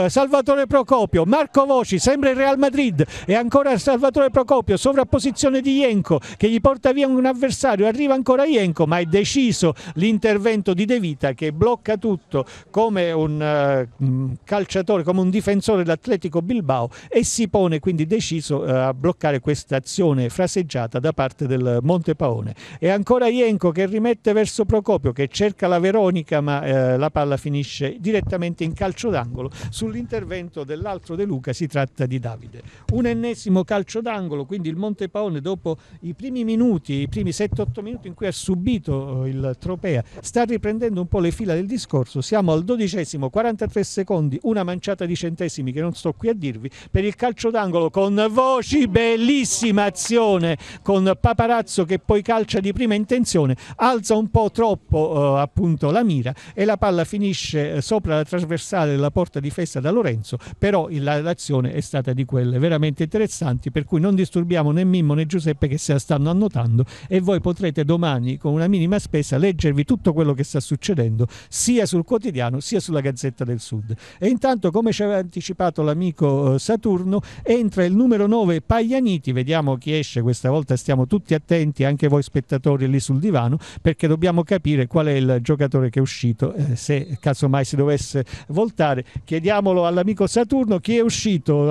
Salvatore Procopio, Marco Voci, sembra il Real Madrid e ancora Salvatore Procopio, sovrapposizione di Ienco che gli porta via un avversario, arriva ancora Ienco, ma è deciso l'intervento di De Vita che blocca tutto come un uh, calciatore, come un difensore dell'Atletico Bilbao e si pone quindi deciso uh, a bloccare questa azione fraseggiata da parte del Monte Paone. E ancora Ienco che rimette verso Procopio che cerca la Veronica ma uh, la palla finisce direttamente in calcio d'angolo sull'intervento dell'altro De Luca, si tratta di Davide. Un ennesimo calcio d'angolo, quindi il Monte Paone dopo i primi minuti, i primi 7-8 minuti in cui ha subito eh, il Tropea sta riprendendo un po' le fila del discorso, siamo al dodicesimo, 43 secondi, una manciata di centesimi che non sto qui a dirvi, per il calcio d'angolo con Voci, bellissima azione con Paparazzo che poi calcia di prima intenzione, alza un po' troppo eh, appunto la mira e la palla finisce eh, sopra la trasversale della porta di festa da Lorenzo, però l'azione è stata di quelle veramente interessanti, per cui non disturbiamo né Mimmo né Giuseppe che se la stanno annotando e voi potrete domani domani con una minima spesa leggervi tutto quello che sta succedendo sia sul quotidiano sia sulla Gazzetta del Sud. E intanto come ci aveva anticipato l'amico eh, Saturno entra il numero 9 Paglianiti, vediamo chi esce, questa volta stiamo tutti attenti anche voi spettatori lì sul divano perché dobbiamo capire qual è il giocatore che è uscito eh, se casomai si dovesse voltare. Chiediamolo all'amico Saturno chi è uscito,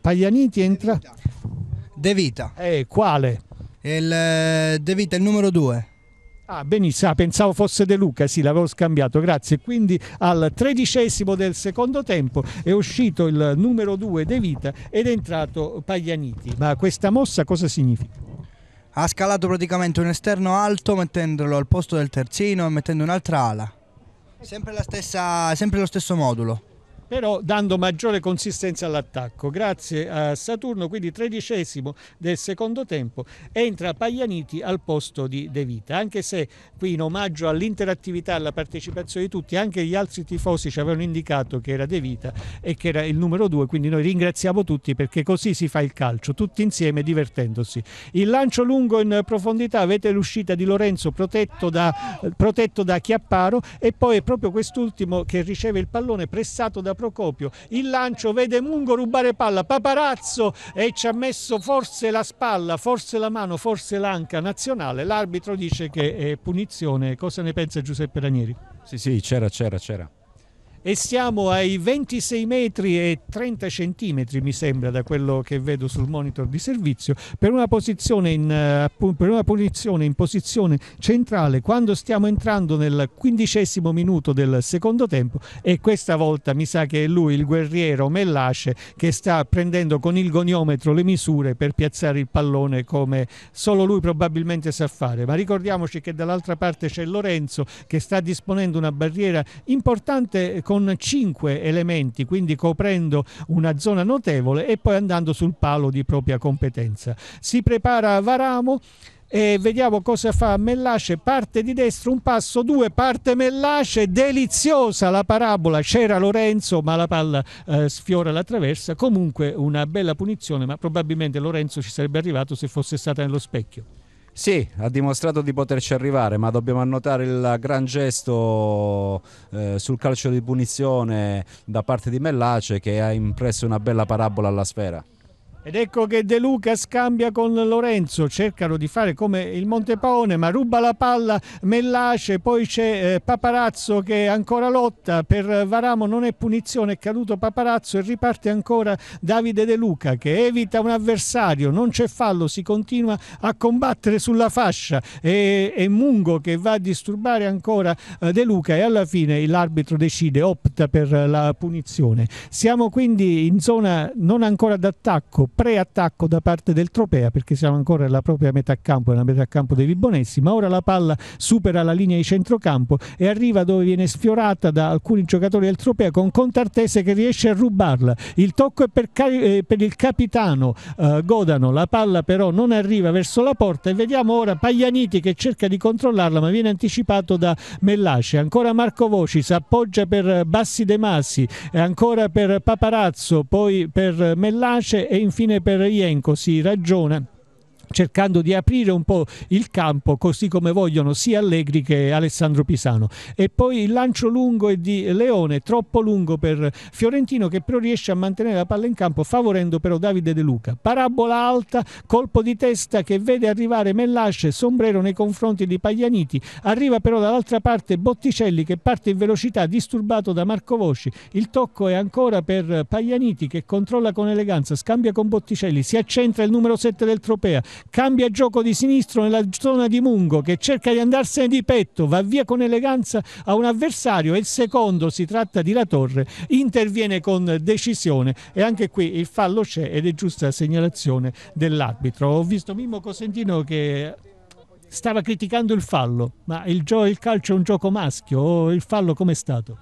Paglianiti entra... De Vita. Eh, quale? Il eh, De Vita è il numero 2. Ah, benissimo, ah, pensavo fosse De Luca, sì, l'avevo scambiato, grazie. Quindi al tredicesimo del secondo tempo è uscito il numero 2 De Vita ed è entrato Paglianiti. Ma questa mossa cosa significa? Ha scalato praticamente un esterno alto mettendolo al posto del terzino e mettendo un'altra ala. Sempre, stessa, sempre lo stesso modulo però dando maggiore consistenza all'attacco. Grazie a Saturno, quindi tredicesimo del secondo tempo, entra Paglianiti al posto di De Vita, anche se qui in omaggio all'interattività, alla partecipazione di tutti, anche gli altri tifosi ci avevano indicato che era De Vita e che era il numero due, quindi noi ringraziamo tutti perché così si fa il calcio, tutti insieme divertendosi. Il lancio lungo in profondità, avete l'uscita di Lorenzo protetto da, protetto da Chiapparo e poi è proprio quest'ultimo che riceve il pallone pressato da Procopio, il lancio vede Mungo rubare palla, Paparazzo e ci ha messo forse la spalla, forse la mano, forse l'anca nazionale, l'arbitro dice che è punizione, cosa ne pensa Giuseppe Ranieri? Sì, sì, c'era, c'era, c'era e siamo ai 26 metri e 30 centimetri mi sembra da quello che vedo sul monitor di servizio per una posizione in, eh, per una posizione, in posizione centrale quando stiamo entrando nel quindicesimo minuto del secondo tempo e questa volta mi sa che è lui il guerriero Mellace che sta prendendo con il goniometro le misure per piazzare il pallone come solo lui probabilmente sa fare ma ricordiamoci che dall'altra parte c'è Lorenzo che sta disponendo una barriera importante eh, con 5 elementi, quindi coprendo una zona notevole e poi andando sul palo di propria competenza. Si prepara Varamo e vediamo cosa fa Mellace parte di destra un passo due parte Mellace deliziosa la parabola c'era Lorenzo ma la palla eh, sfiora la traversa comunque una bella punizione ma probabilmente Lorenzo ci sarebbe arrivato se fosse stata nello specchio sì, ha dimostrato di poterci arrivare, ma dobbiamo annotare il gran gesto eh, sul calcio di punizione da parte di Mellace che ha impresso una bella parabola alla sfera. Ed ecco che De Luca scambia con Lorenzo, cercano di fare come il Montepaone, ma ruba la palla Mellace, poi c'è eh, Paparazzo che ancora lotta, per Varamo non è punizione, è caduto Paparazzo e riparte ancora Davide De Luca che evita un avversario, non c'è fallo, si continua a combattere sulla fascia e, è Mungo che va a disturbare ancora eh, De Luca e alla fine l'arbitro decide, opta per la punizione. Siamo quindi in zona non ancora d'attacco, pre-attacco da parte del Tropea perché siamo ancora nella propria metà campo, nella metà campo dei Libonessi, ma ora la palla supera la linea di centrocampo e arriva dove viene sfiorata da alcuni giocatori del Tropea con Contartese che riesce a rubarla. Il tocco è per, eh, per il capitano eh, Godano, la palla però non arriva verso la porta e vediamo ora Paglianiti che cerca di controllarla ma viene anticipato da Mellace. Ancora Marco Voci si appoggia per Bassi De Massi, ancora per Paparazzo, poi per Mellace e infine fine per Ienco si ragiona cercando di aprire un po' il campo così come vogliono sia Allegri che Alessandro Pisano e poi il lancio lungo è di Leone troppo lungo per Fiorentino che però riesce a mantenere la palla in campo favorendo però Davide De Luca parabola alta colpo di testa che vede arrivare Mellasce Sombrero nei confronti di Paglianiti arriva però dall'altra parte Botticelli che parte in velocità disturbato da Marco Vosci il tocco è ancora per Paglianiti che controlla con eleganza scambia con Botticelli si accentra il numero 7 del Tropea Cambia gioco di sinistro nella zona di Mungo che cerca di andarsene di petto, va via con eleganza a un avversario e il secondo, si tratta di La Torre, interviene con decisione e anche qui il fallo c'è ed è giusta la segnalazione dell'arbitro. Ho visto Mimmo Cosentino che stava criticando il fallo, ma il, il calcio è un gioco maschio, o il fallo com'è stato?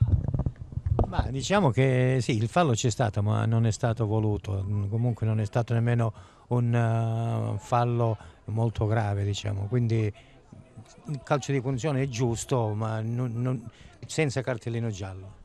Ma diciamo che sì, il fallo c'è stato, ma non è stato voluto, mm, comunque non è stato nemmeno un uh, fallo molto grave, diciamo. Quindi il calcio di punizione è giusto, ma non, non, senza cartellino giallo.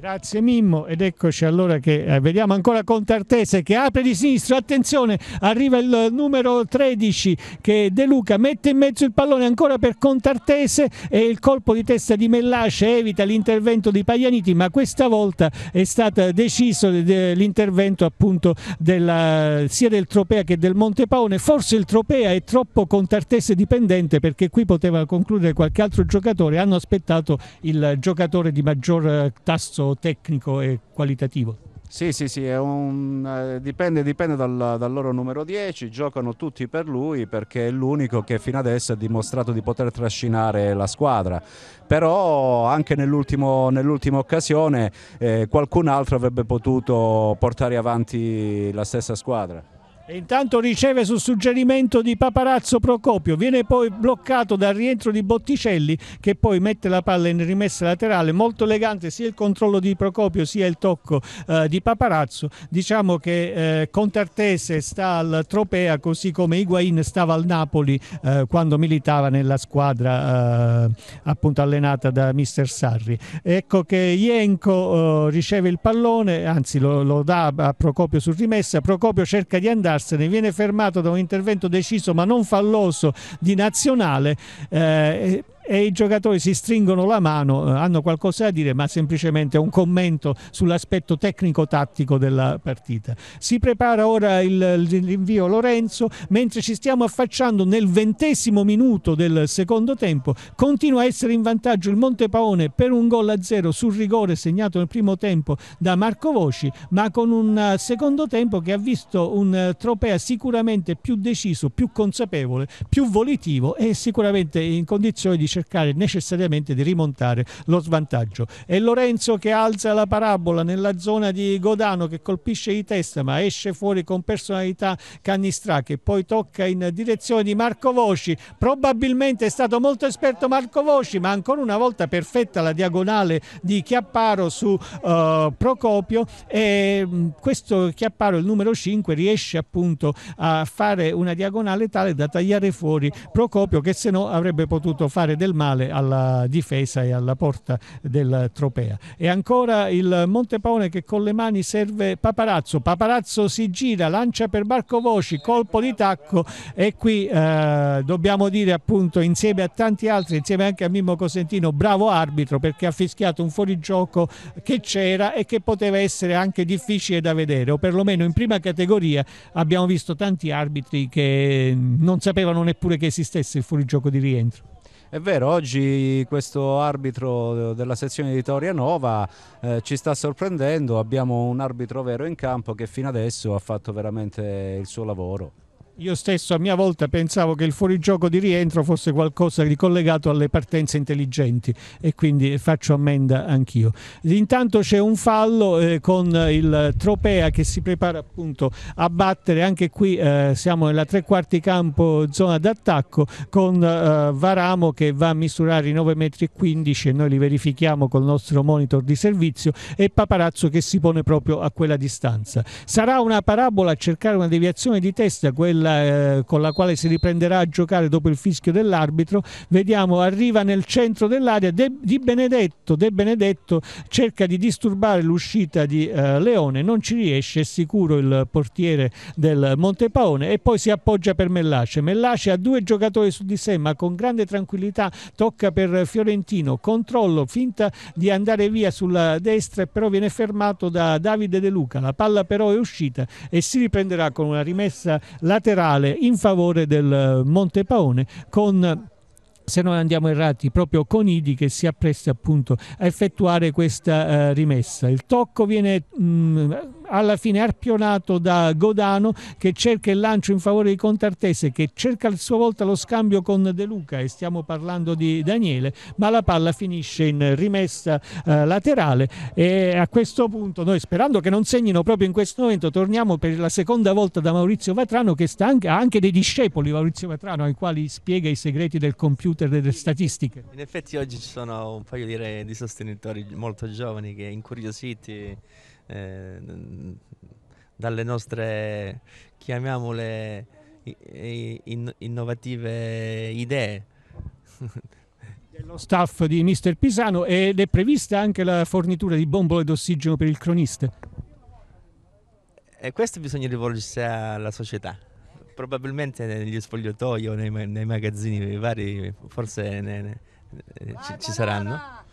Grazie Mimmo ed eccoci allora che eh, vediamo ancora Contartese che apre di sinistra, attenzione, arriva il numero 13 che De Luca mette in mezzo il pallone ancora per Contartese e il colpo di testa di Mellace evita l'intervento di Paglianiti ma questa volta è stato deciso l'intervento appunto della, sia del Tropea che del Montepaone, forse il Tropea è troppo Contartese dipendente perché qui poteva concludere qualche altro giocatore, hanno aspettato il giocatore di maggior eh, tasso tecnico e qualitativo? Sì, sì, sì, un, eh, dipende, dipende dal, dal, loro numero 10, giocano tutti per lui perché è l'unico che fino adesso ha dimostrato di poter trascinare la squadra, però anche nell'ultima occasione eh, qualcun altro avrebbe potuto portare avanti la stessa squadra. E intanto riceve sul suggerimento di Paparazzo Procopio, viene poi bloccato dal rientro di Botticelli che poi mette la palla in rimessa laterale, molto elegante sia il controllo di Procopio sia il tocco eh, di Paparazzo. Diciamo che eh, Contartese sta al Tropea così come Higuain stava al Napoli eh, quando militava nella squadra eh, appunto allenata da mister Sarri. Ecco che Ienco eh, riceve il pallone, anzi lo, lo dà a Procopio su rimessa, Procopio cerca di andare andarsene, viene fermato da un intervento deciso ma non falloso di Nazionale. Eh, e i giocatori si stringono la mano, eh, hanno qualcosa da dire, ma semplicemente un commento sull'aspetto tecnico-tattico della partita. Si prepara ora l'invio Lorenzo, mentre ci stiamo affacciando nel ventesimo minuto del secondo tempo, continua a essere in vantaggio il Montepaone per un gol a zero sul rigore segnato nel primo tempo da Marco Voci, ma con un eh, secondo tempo che ha visto un eh, Tropea sicuramente più deciso, più consapevole, più volitivo e sicuramente in condizioni di cercare necessariamente di rimontare lo svantaggio. E Lorenzo che alza la parabola nella zona di Godano che colpisce di testa ma esce fuori con personalità Cannistrà che poi tocca in direzione di Marco Voci. Probabilmente è stato molto esperto Marco Voci ma ancora una volta perfetta la diagonale di Chiapparo su uh, Procopio e mm, questo Chiapparo il numero 5 riesce appunto a fare una diagonale tale da tagliare fuori Procopio che se no avrebbe potuto fare del del male alla difesa e alla porta del Tropea. E ancora il Montepone che con le mani serve Paparazzo, Paparazzo si gira, lancia per Barcovoci, colpo di tacco e qui eh, dobbiamo dire appunto insieme a tanti altri, insieme anche a Mimmo Cosentino, bravo arbitro perché ha fischiato un fuorigioco che c'era e che poteva essere anche difficile da vedere o perlomeno in prima categoria abbiamo visto tanti arbitri che non sapevano neppure che esistesse il fuorigioco di rientro. È vero, oggi questo arbitro della sezione di Torianova eh, ci sta sorprendendo, abbiamo un arbitro vero in campo che fino adesso ha fatto veramente il suo lavoro. Io stesso a mia volta pensavo che il fuorigioco di rientro fosse qualcosa di collegato alle partenze intelligenti e quindi faccio ammenda anch'io. Intanto c'è un fallo eh, con il Tropea che si prepara appunto a battere, anche qui eh, siamo nella tre quarti campo zona d'attacco con eh, Varamo che va a misurare i 9,15 metri e noi li verifichiamo col nostro monitor di servizio e Paparazzo che si pone proprio a quella distanza. Sarà una parabola a cercare una deviazione di testa quella quella eh, con la quale si riprenderà a giocare dopo il fischio dell'arbitro, vediamo arriva nel centro dell'area De, di Benedetto, De Benedetto cerca di disturbare l'uscita di eh, Leone, non ci riesce, è sicuro il portiere del Montepaone e poi si appoggia per Mellace. Mellace ha due giocatori su di sé ma con grande tranquillità tocca per Fiorentino, controllo, finta di andare via sulla destra però viene fermato da Davide De Luca, la palla però è uscita e si riprenderà con una rimessa laterale generale in favore del eh, Monte Paone con se non andiamo errati, proprio Conidi che si appresta appunto a effettuare questa eh, rimessa. Il tocco viene mh, mm, alla fine arpionato da Godano che cerca il lancio in favore di Contartese che cerca a sua volta lo scambio con De Luca e stiamo parlando di Daniele ma la palla finisce in rimessa eh, laterale e a questo punto noi sperando che non segnino proprio in questo momento torniamo per la seconda volta da Maurizio Vatrano che sta anche, ha anche dei discepoli Maurizio Vatrano ai quali spiega i segreti del computer e delle statistiche. In effetti oggi ci sono un paio di, re, di sostenitori molto giovani che incuriositi eh, dalle nostre, chiamiamole, in, innovative idee. Lo staff di Mister Pisano ed è prevista anche la fornitura di bombole d'ossigeno per il cronista. E eh, questo bisogna rivolgersi alla società. Probabilmente negli sfogliatoi o nei, nei magazzini vari, forse ne, ne, eh, ci, ci saranno.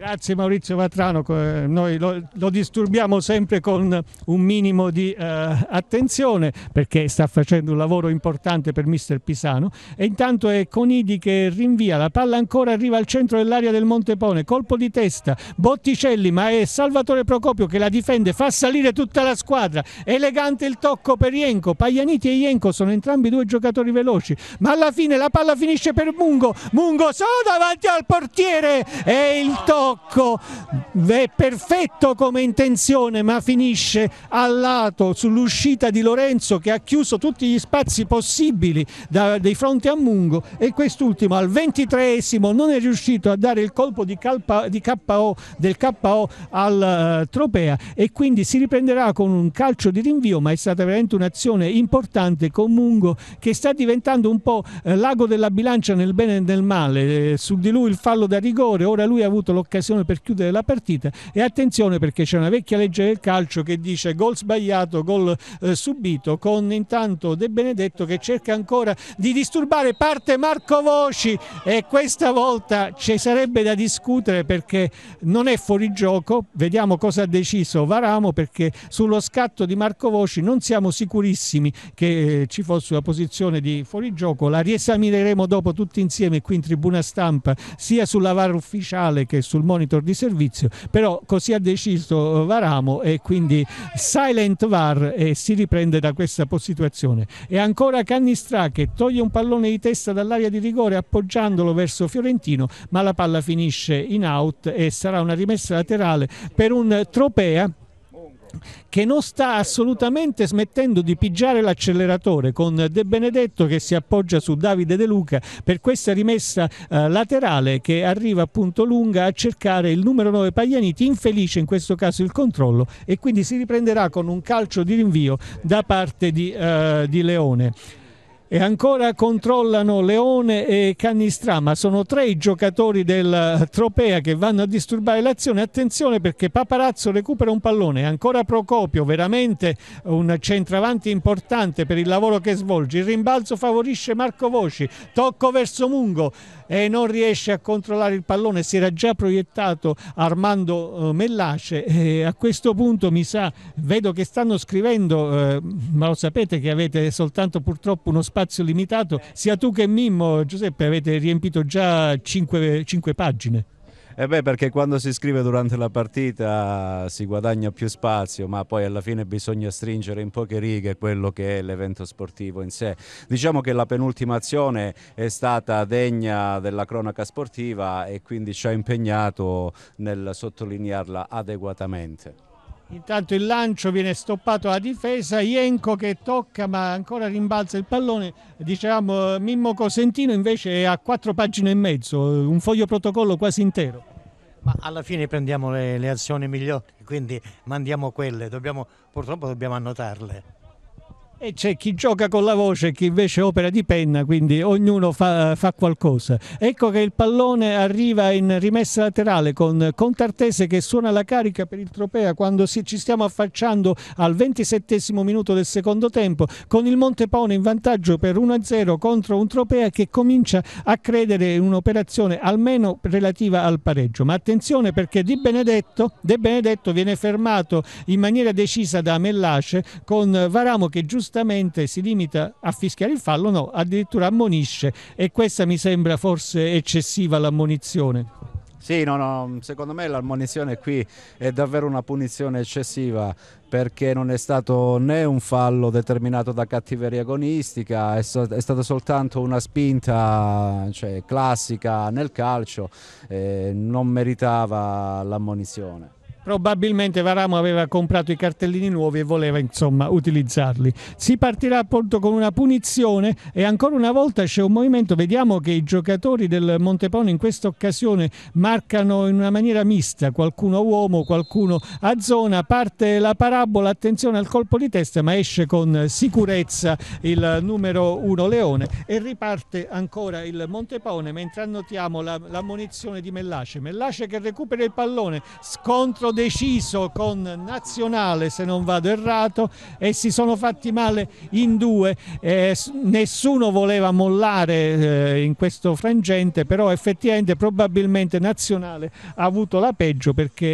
Grazie Maurizio Vatrano, eh, noi lo, lo, disturbiamo sempre con un minimo di eh, attenzione perché sta facendo un lavoro importante per mister Pisano e intanto è Conidi che rinvia, la palla ancora arriva al centro dell'area del Montepone, colpo di testa, Botticelli ma è Salvatore Procopio che la difende, fa salire tutta la squadra, elegante il tocco per Ienco, Paglianiti e Ienco sono entrambi due giocatori veloci ma alla fine la palla finisce per Mungo, Mungo sono davanti al portiere e il tocco blocco è perfetto come intenzione ma finisce al lato sull'uscita di Lorenzo che ha chiuso tutti gli spazi possibili da, dei fronti a Mungo e quest'ultimo al 23esimo non è riuscito a dare il colpo di, calpa, di KO, del KO al uh, Tropea e quindi si riprenderà con un calcio di rinvio ma è stata veramente un'azione importante con Mungo che sta diventando un po' eh, l'ago della bilancia nel bene e nel male eh, su di lui il fallo da rigore ora lui ha avuto l'occasione occasione per chiudere la partita e attenzione perché c'è una vecchia legge del calcio che dice gol sbagliato, gol eh, subito con intanto De Benedetto che cerca ancora di disturbare parte Marco Voci e questa volta ci sarebbe da discutere perché non è fuori gioco, vediamo cosa ha deciso Varamo perché sullo scatto di Marco Voci non siamo sicurissimi che eh, ci fosse una posizione di fuori gioco la riesamineremo dopo tutti insieme qui in tribuna stampa sia sulla VAR ufficiale che sul sul monitor di servizio, però così ha deciso eh, Varamo e quindi silent VAR e si riprende da questa situazione. E ancora Cannistrà che toglie un pallone di testa dall'area di rigore appoggiandolo verso Fiorentino, ma la palla finisce in out e sarà una rimessa laterale per un Tropea che non sta certo. assolutamente smettendo di pigiare l'acceleratore con De Benedetto che si appoggia su Davide De Luca per questa rimessa eh, laterale che arriva appunto lunga a cercare il numero 9 Paglianiti, infelice in questo caso il controllo e quindi si riprenderà con un calcio di rinvio da parte di, eh, di Leone. E ancora controllano Leone e Canistrama, sono tre i giocatori del eh, Tropea che vanno a disturbare l'azione. Attenzione perché Paparazzo recupera un pallone, ancora Procopio, veramente un centravanti importante per il lavoro che svolge. Il rimbalzo favorisce Marco Voci, tocco verso Mungo, e non riesce a controllare il pallone si era già proiettato Armando eh, Mellace e a questo punto mi sa vedo che stanno scrivendo eh, ma lo sapete che avete soltanto purtroppo uno spazio limitato sia tu che Mimmo Giuseppe avete riempito già 5, 5 pagine e eh beh, perché quando si scrive durante la partita si guadagna più spazio, ma poi alla fine bisogna stringere in poche righe quello che è l'evento sportivo in sé. Diciamo che la penultima azione è stata degna della cronaca sportiva e quindi ci ha impegnato nel sottolinearla adeguatamente. Intanto il lancio viene stoppato alla difesa, Ienco che tocca ma ancora rimbalza il pallone, diciamo Mimmo Cosentino invece è a quattro pagine e mezzo, eh, un foglio protocollo quasi intero. Ma alla fine prendiamo le, le azioni migliori, quindi mandiamo quelle, dobbiamo, purtroppo dobbiamo annotarle. E c'è chi gioca con la voce e chi invece opera di penna, quindi ognuno fa, fa, qualcosa. Ecco che il pallone arriva in rimessa laterale con Contartese che suona la carica per il Tropea quando si, ci stiamo affacciando al 27 minuto del secondo tempo, con il Montepone in vantaggio per 1-0 contro un Tropea che comincia a credere in un'operazione almeno relativa al pareggio. Ma attenzione perché Di Benedetto, De Benedetto viene fermato in maniera decisa da Mellace con Varamo che giustamente giustamente si limita a fischiare il fallo, no, addirittura ammonisce e questa mi sembra forse eccessiva l'ammonizione. Sì, no, no, secondo me l'ammonizione qui è davvero una punizione eccessiva perché non è stato né un fallo determinato da cattiveria agonistica, è, so è stata soltanto una spinta cioè, classica nel calcio, eh, non meritava l'ammonizione probabilmente Varamo aveva comprato i cartellini nuovi e voleva insomma utilizzarli. Si partirà appunto con una punizione e ancora una volta c'è un movimento, vediamo che i giocatori del Montepone in questa occasione marcano in una maniera mista, qualcuno uomo, qualcuno a zona, parte la parabola, attenzione al colpo di testa ma esce con sicurezza il numero 1 Leone e riparte ancora il Montepone mentre annotiamo la, la munizione di Mellace, Mellace che recupera il pallone, scontro l'hanno deciso con Nazionale se non vado errato e si sono fatti male in due eh, nessuno voleva mollare eh, in questo frangente però effettivamente probabilmente Nazionale ha avuto la peggio perché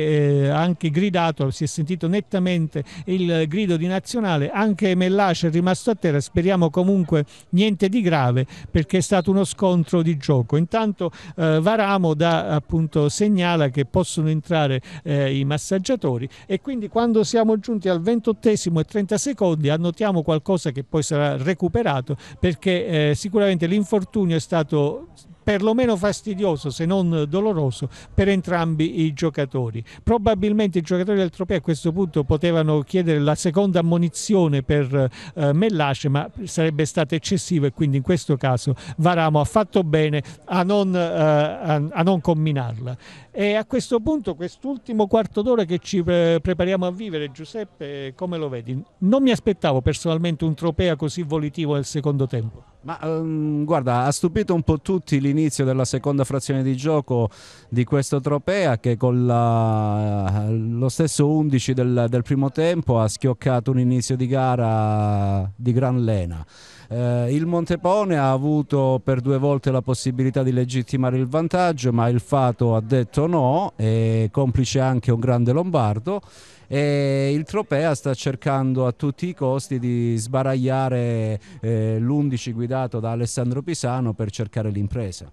eh, anche gridato si è sentito nettamente il grido di Nazionale anche Mellace è rimasto a terra speriamo comunque niente di grave perché è stato uno scontro di gioco intanto eh, Varamo da, appunto segnala che possono entrare eh, i massaggiatori e quindi quando siamo giunti al 28 e 30 secondi annotiamo qualcosa che poi sarà recuperato perché eh, sicuramente l'infortunio è stato perlomeno fastidioso se non doloroso per entrambi i giocatori. Probabilmente i giocatori del Tropea a questo punto potevano chiedere la seconda ammonizione per eh, Mellace ma sarebbe stato eccessivo e quindi in questo caso Varamo ha fatto bene a non, eh, a, a non combinarla. E a questo punto, quest'ultimo quarto d'ora che ci eh, prepariamo a vivere, Giuseppe, come lo vedi? Non mi aspettavo personalmente un tropea così volitivo nel secondo tempo. Ma um, guarda, ha stupito un po' tutti l'inizio della seconda frazione di gioco di questo Tropea che con la, lo stesso 11 del, del primo tempo ha schioccato un inizio di gara di gran lena. Eh, il Montepone ha avuto per due volte la possibilità di legittimare il vantaggio, ma il Fato ha detto no, e complice anche un grande Lombardo. E il Tropea sta cercando a tutti i costi di sbaragliare eh, l'11 guidato da Alessandro Pisano per cercare l'impresa.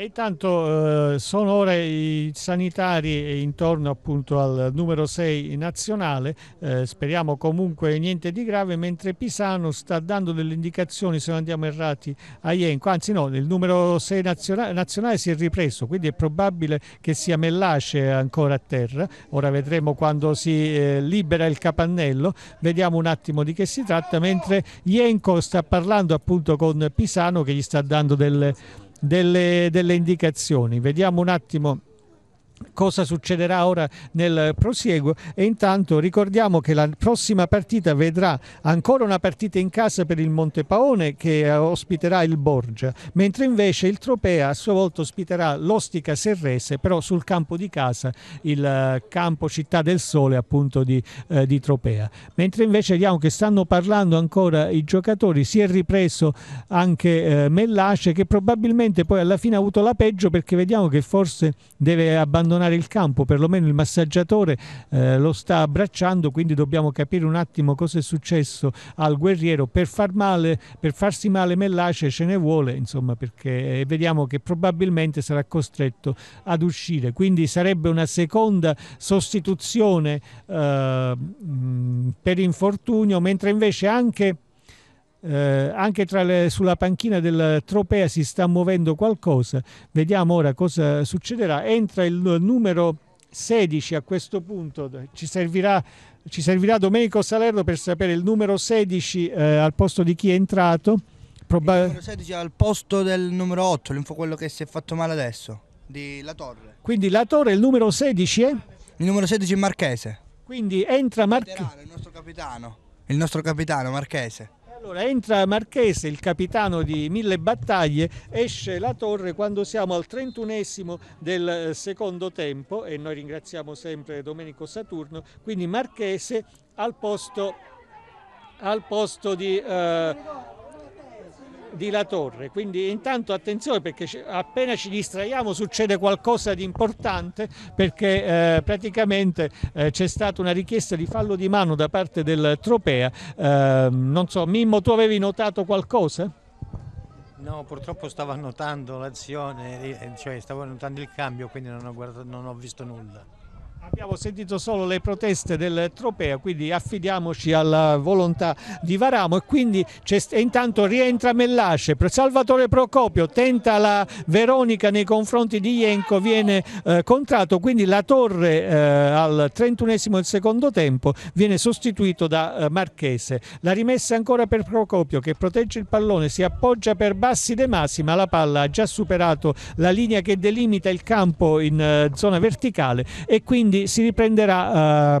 E intanto eh, sono ora i sanitari intorno appunto al numero 6 nazionale, eh, speriamo comunque niente di grave, mentre Pisano sta dando delle indicazioni, se non andiamo errati, a Ienco, anzi no, il numero 6 nazionale, nazionale, si è ripreso, quindi è probabile che sia Mellace ancora a terra, ora vedremo quando si eh, libera il capannello, vediamo un attimo di che si tratta, mentre Ienco sta parlando appunto con Pisano che gli sta dando delle indicazioni delle, delle indicazioni. Vediamo un attimo cosa succederà ora nel prosieguo e intanto ricordiamo che la prossima partita vedrà ancora una partita in casa per il Montepaone che eh, ospiterà il Borgia mentre invece il Tropea a sua volta ospiterà l'Ostica Serrese però sul campo di casa il eh, campo Città del Sole appunto di, eh, di Tropea mentre invece vediamo che stanno parlando ancora i giocatori si è ripreso anche eh, Mellace che probabilmente poi alla fine ha avuto la peggio perché vediamo che forse deve abbandonare abbandonare il campo, perlomeno il massaggiatore eh, lo sta abbracciando, quindi dobbiamo capire un attimo cosa è successo al guerriero. Per, far male, per farsi male Mellace ce ne vuole, insomma, perché eh, vediamo che probabilmente sarà costretto ad uscire. Quindi sarebbe una seconda sostituzione eh, per infortunio, mentre invece anche eh, anche le, sulla panchina del Tropea si sta muovendo qualcosa, vediamo ora cosa succederà, entra il numero 16 a questo punto, ci servirà, ci servirà Domenico Salerno per sapere il numero 16 eh, al posto di chi è entrato. Proba- il numero 16 al posto del numero 8, quello che si è fatto male adesso, di La Torre. Quindi La Torre, il numero 16 è? Il numero 16 è Marchese. Quindi entra Marchese. Il nostro capitano, il nostro capitano Marchese. Allora entra Marchese, il capitano di mille battaglie, esce la torre quando siamo al 31 del eh, secondo tempo e noi ringraziamo sempre Domenico Saturno, quindi Marchese al posto, al posto di... Eh, di La Torre. Quindi intanto attenzione perché appena ci distraiamo succede qualcosa di importante perché eh, praticamente eh, c'è stata una richiesta di fallo di mano da parte del Tropea. Eh, non so, Mimmo, tu avevi notato qualcosa? No, purtroppo stavo annotando l'azione, eh, cioè stavo annotando il cambio, quindi non ho, guardato, non ho visto nulla. Abbiamo sentito solo le proteste del Tropea, quindi affidiamoci alla volontà di Varamo e quindi intanto rientra Mellace, Salvatore Procopio tenta la Veronica nei confronti di Ienco, viene eh, contratto, quindi la torre eh, al 31 del secondo tempo viene sostituito da eh, Marchese. La rimessa ancora per Procopio che protegge il pallone, si appoggia per Bassi De Massi ma la palla ha già superato la linea che delimita il campo in eh, zona verticale e quindi quindi si riprenderà eh,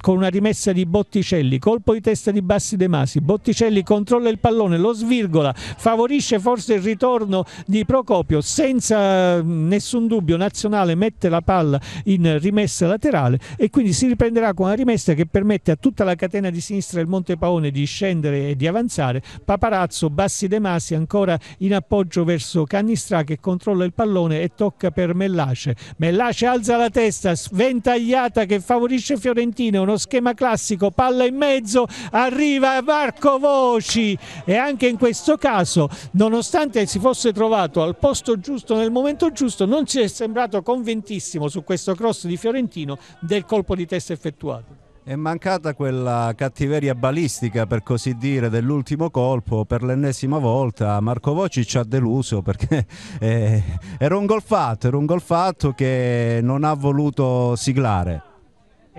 con una rimessa di Botticelli, colpo di testa di Bassi De Masi, Botticelli controlla il pallone, lo svirgola, favorisce forse il ritorno di Procopio, senza nessun dubbio Nazionale mette la palla in rimessa laterale e quindi si riprenderà con una rimessa che permette a tutta la catena di sinistra del Monte Paone di scendere e di avanzare, Paparazzo, Bassi De Masi ancora in appoggio verso Cannistrà che controlla il pallone e tocca per Mellace, Mellace alza la testa, svende intagliata che favorisce Fiorentino, uno schema classico, palla in mezzo, arriva Marco Voci e anche in questo caso, nonostante si fosse trovato al posto giusto nel momento giusto, non si è sembrato convintissimo su questo cross di Fiorentino del colpo di testa effettuato. È mancata quella cattiveria balistica, per così dire, dell'ultimo colpo. Per l'ennesima volta Marco Voci ci ha deluso perché [laughs] eh, era un golfatto, era un golfatto che non ha voluto siglare.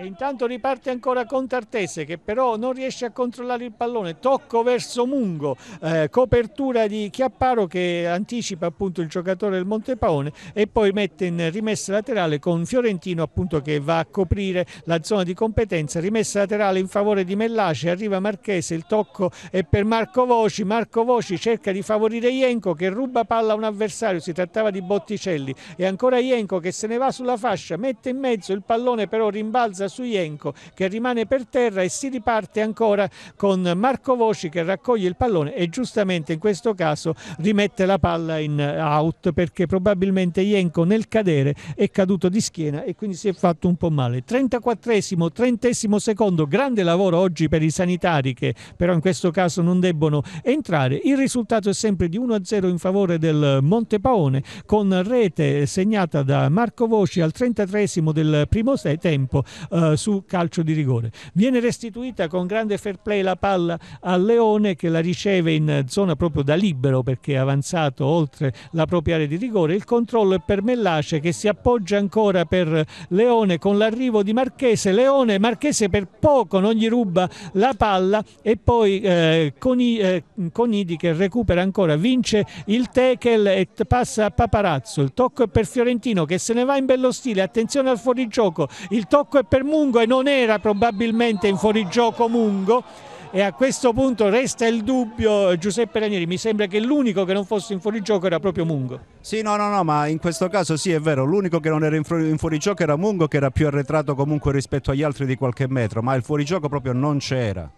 E intanto riparte ancora con Tartese che però non riesce a controllare il pallone, tocco verso Mungo, eh, copertura di Chiapparo che anticipa appunto il giocatore del Montepaone e poi mette in rimessa laterale con Fiorentino appunto che va a coprire la zona di competenza, rimessa laterale in favore di Mellace, arriva Marchese, il tocco è per Marco Voci, Marco Voci cerca di favorire Ienco che ruba palla a un avversario, si trattava di Botticelli e ancora Ienco che se ne va sulla fascia, mette in mezzo il pallone però rimbalza su Jenko che rimane per terra e si riparte ancora con Marco Voci che raccoglie il pallone e giustamente in questo caso rimette la palla in out perché probabilmente Jenko nel cadere è caduto di schiena e quindi si è fatto un po' male. 34esimo, 30 esimo secondo, grande lavoro oggi per i sanitari che però in questo caso non debbono entrare. Il risultato è sempre di 1-0 in favore del Monte Paone con rete segnata da Marco Voci al 33 esimo del primo tempo. Eh, eh, su calcio di rigore. Viene restituita con grande fair play la palla a Leone che la riceve in zona proprio da libero perché è avanzato oltre la propria area di rigore. Il controllo è per Mellace che si appoggia ancora per Leone con l'arrivo di Marchese. Leone, Marchese per poco non gli ruba la palla e poi eh, i, eh, Conidi che recupera ancora, vince il Tekel e passa a Paparazzo. Il tocco è per Fiorentino che se ne va in bello stile, attenzione al fuorigioco, il tocco è per Mungo e non era probabilmente in fuorigioco Mungo e a questo punto resta il dubbio Giuseppe Ranieri, mi sembra che l'unico che non fosse in fuorigioco era proprio Mungo. Sì, no, no, no, ma in questo caso sì, è vero, l'unico che non era in, fuori, in fuorigioco era Mungo che era più arretrato comunque rispetto agli altri di qualche metro, ma il fuorigioco proprio non c'era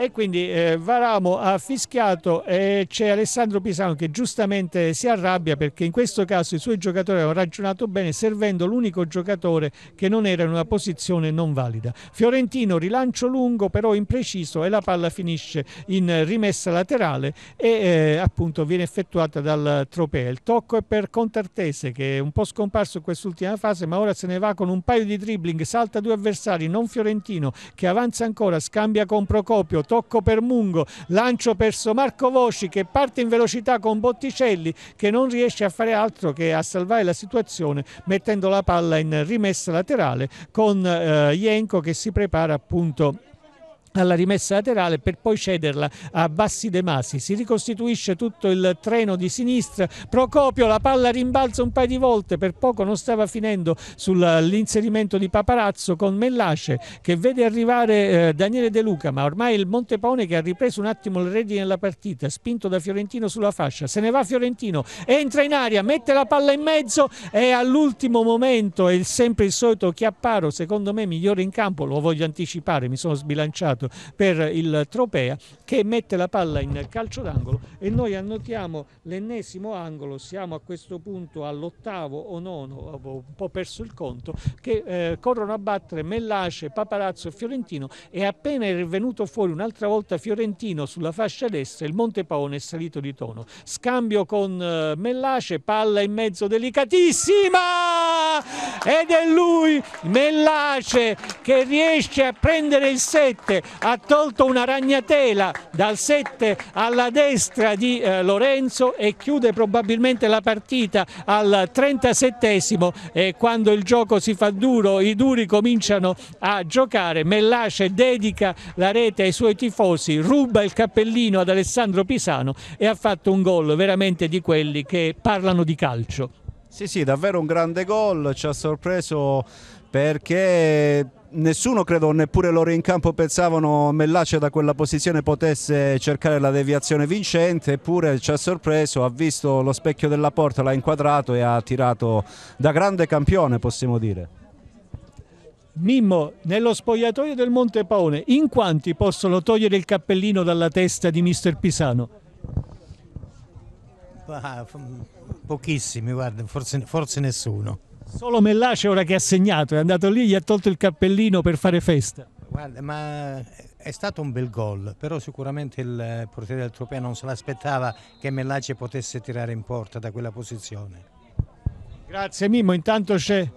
e quindi eh, Varamo ha fischiato e c'è Alessandro Pisano che giustamente si arrabbia perché in questo caso i suoi giocatori hanno ragionato bene servendo l'unico giocatore che non era in una posizione non valida. Fiorentino rilancio lungo però impreciso e la palla finisce in rimessa laterale e eh, appunto viene effettuata dal Tropea. Il tocco è per Contartese che è un po' scomparso in quest'ultima fase ma ora se ne va con un paio di dribbling, salta due avversari, non Fiorentino che avanza ancora, scambia con Procopio, tocco per Mungo, lancio perso Marco Voci che parte in velocità con Botticelli che non riesce a fare altro che a salvare la situazione mettendo la palla in rimessa laterale con eh, Jenko che si prepara appunto alla rimessa laterale per poi cederla a Bassi De Masi. Si ricostituisce tutto il treno di sinistra. Procopio la palla rimbalza un paio di volte, per poco non stava finendo sull'inserimento eh, di Paparazzo con Mellace che vede arrivare eh, Daniele De Luca, ma ormai il Montepone che ha ripreso un attimo il redine della partita, spinto da Fiorentino sulla fascia. Se ne va Fiorentino, entra in aria, mette la palla in mezzo e all'ultimo momento è sempre il solito Chiapparo, secondo me migliore in campo, lo voglio anticipare, mi sono sbilanciato per il Tropea che mette la palla in calcio d'angolo e noi annotiamo l'ennesimo angolo, siamo a questo punto all'ottavo o nono, ho un po' perso il conto, che eh, corrono a battere Mellace, Paparazzo e Fiorentino e appena è venuto fuori un'altra volta Fiorentino sulla fascia destra il Monte Paone è salito di tono. Scambio con eh, Mellace, palla in mezzo delicatissima ed è lui Mellace che riesce a prendere il 7 ha tolto una ragnatela dal 7 alla destra di eh, Lorenzo e chiude probabilmente la partita al 37esimo e quando il gioco si fa duro, i duri cominciano a giocare, Mellace dedica la rete ai suoi tifosi, ruba il cappellino ad Alessandro Pisano e ha fatto un gol veramente di quelli che parlano di calcio. Sì, sì, davvero un grande gol, ci ha sorpreso perché nessuno credo neppure loro in campo pensavano Mellaccia da quella posizione potesse cercare la deviazione vincente eppure ci ha sorpreso, ha visto lo specchio della porta, l'ha inquadrato e ha tirato da grande campione possiamo dire. Mimmo, nello spogliatoio del Monte Paone, in quanti possono togliere il cappellino dalla testa di mister Pisano? Bah, pochissimi, guarda, forse, forse nessuno. Solo Mellace ora che ha segnato, è andato lì, gli ha tolto il cappellino per fare festa. Guarda, ma è stato un bel gol, però sicuramente il portiere del Tropea non se l'aspettava che Mellace potesse tirare in porta da quella posizione. Grazie Mimmo, intanto c'è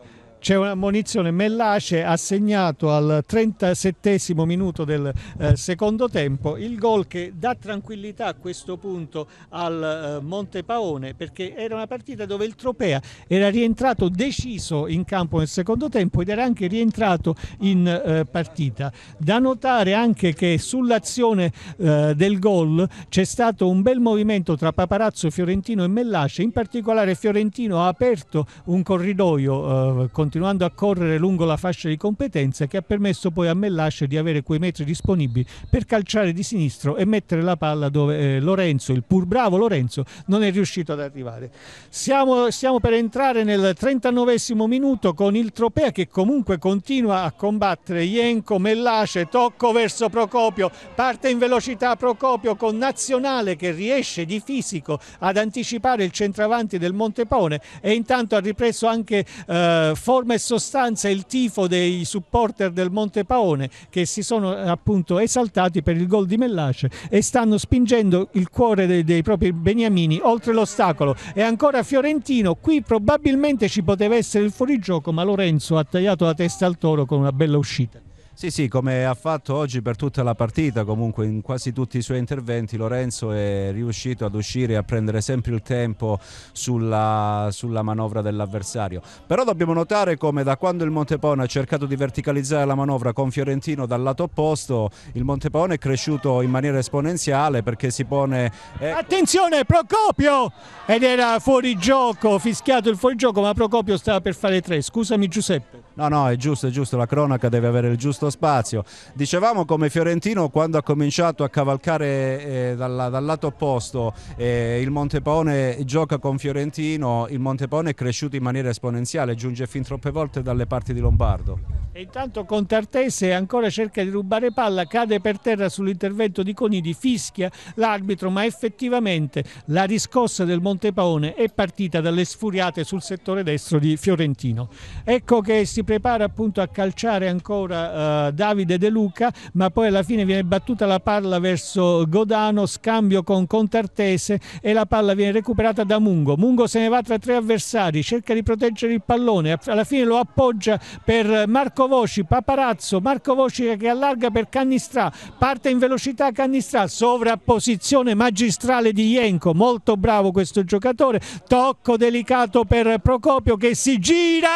c'è una munizione Mellace ha segnato al 37 minuto del eh, secondo tempo il gol che dà tranquillità a questo punto al eh, Monte Paone perché era una partita dove il Tropea era rientrato deciso in campo nel secondo tempo ed era anche rientrato in eh, partita da notare anche che sull'azione eh, del gol c'è stato un bel movimento tra Paparazzo, Fiorentino e Mellace in particolare Fiorentino ha aperto un corridoio eh, con continuando a correre lungo la fascia di competenza che ha permesso poi a Mellasce di avere quei metri disponibili per calciare di sinistro e mettere la palla dove eh, Lorenzo, il pur bravo Lorenzo, non è riuscito ad arrivare. Siamo, stiamo per entrare nel 39 minuto con il Tropea che comunque continua a combattere Ienco, Mellace, tocco verso Procopio, parte in velocità Procopio con Nazionale che riesce di fisico ad anticipare il centravanti del Montepone e intanto ha ripreso anche eh, Forza forma e sostanza il tifo dei supporter del Monte Paone che si sono appunto esaltati per il gol di Mellace e stanno spingendo il cuore dei, dei propri beniamini oltre l'ostacolo e ancora Fiorentino qui probabilmente ci poteva essere il fuorigioco ma Lorenzo ha tagliato la testa al toro con una bella uscita sì, sì, come ha fatto oggi per tutta la partita, comunque in quasi tutti i suoi interventi, Lorenzo è riuscito ad uscire e a prendere sempre il tempo sulla, sulla manovra dell'avversario. Però dobbiamo notare come da quando il Montepone ha cercato di verticalizzare la manovra con Fiorentino dal lato opposto, il Montepone è cresciuto in maniera esponenziale perché si pone... Ecco... Attenzione Procopio! Ed era fuori gioco, fischiato il fuori gioco, ma Procopio stava per fare tre. Scusami Giuseppe. No, no, è giusto, è giusto, la cronaca deve avere il giusto spazio. Dicevamo come Fiorentino quando ha cominciato a cavalcare eh, dalla, dal lato opposto, eh, il Montepaone gioca con Fiorentino, il Montepaone è cresciuto in maniera esponenziale, giunge fin troppe volte dalle parti di Lombardo. E intanto con Tartese ancora cerca di rubare palla, cade per terra sull'intervento di Conidi, fischia l'arbitro, ma effettivamente la riscossa del Montepaone è partita dalle sfuriate sul settore destro di Fiorentino. Ecco che si si prepara appunto a calciare ancora eh, Davide De Luca, ma poi alla fine viene battuta la palla verso Godano, scambio con Contartese e la palla viene recuperata da Mungo. Mungo se ne va tra tre avversari, cerca di proteggere il pallone, alla fine lo appoggia per Marco Voci, Paparazzo, Marco Voci che allarga per Cannistrà, parte in velocità Cannistrà, sovrapposizione magistrale di Ienco, molto bravo questo giocatore, tocco delicato per Procopio che si gira!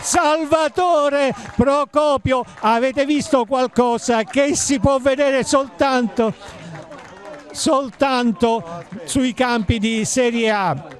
Salvatore Procopio, avete visto qualcosa che si può vedere soltanto, soltanto sui campi di Serie A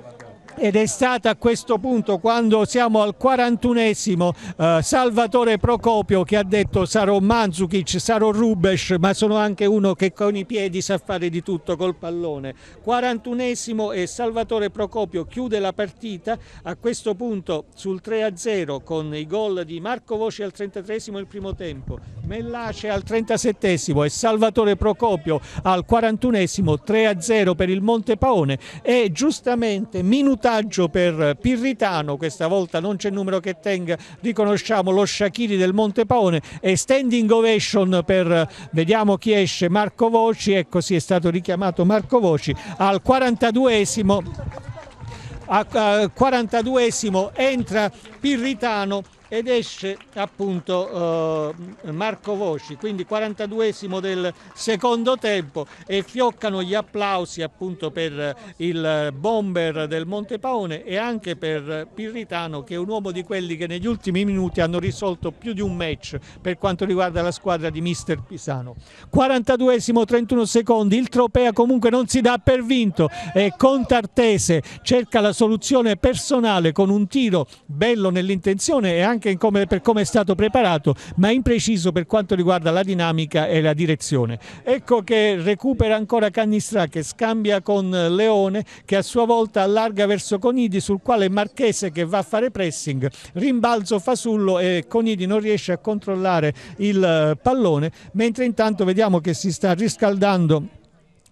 ed è stato a questo punto quando siamo al 41esimo eh, Salvatore Procopio che ha detto sarò Manzukic, sarò Rubes ma sono anche uno che con i piedi sa fare di tutto col pallone 41esimo e Salvatore Procopio chiude la partita a questo punto sul 3-0 con i gol di Marco Voce al 33esimo il primo tempo Mellace al 37esimo e Salvatore Procopio al 41esimo 3-0 per il Monte Paone e giustamente minutato vantaggio per Pirritano, questa volta non c'è numero che tenga, riconosciamo lo Sciachiri del Monte Paone e standing ovation per, vediamo chi esce, Marco Voci, ecco si è stato richiamato Marco Voci al 42esimo, al 42esimo entra Pirritano ed esce appunto eh, Marco Voci, quindi 42esimo del secondo tempo e fioccano gli applausi appunto per il bomber del Monte Paone e anche per Pirritano che è un uomo di quelli che negli ultimi minuti hanno risolto più di un match per quanto riguarda la squadra di mister Pisano. 42esimo, 31 secondi, il Tropea comunque non si dà per vinto e Contartese cerca la soluzione personale con un tiro bello nell'intenzione e anche anche come, per come è stato preparato, ma impreciso per quanto riguarda la dinamica e la direzione. Ecco che recupera ancora Cannistrà che scambia con Leone che a sua volta allarga verso Conidi sul quale Marchese che va a fare pressing, rimbalzo Fasullo e Conidi non riesce a controllare il eh, pallone, mentre intanto vediamo che si sta riscaldando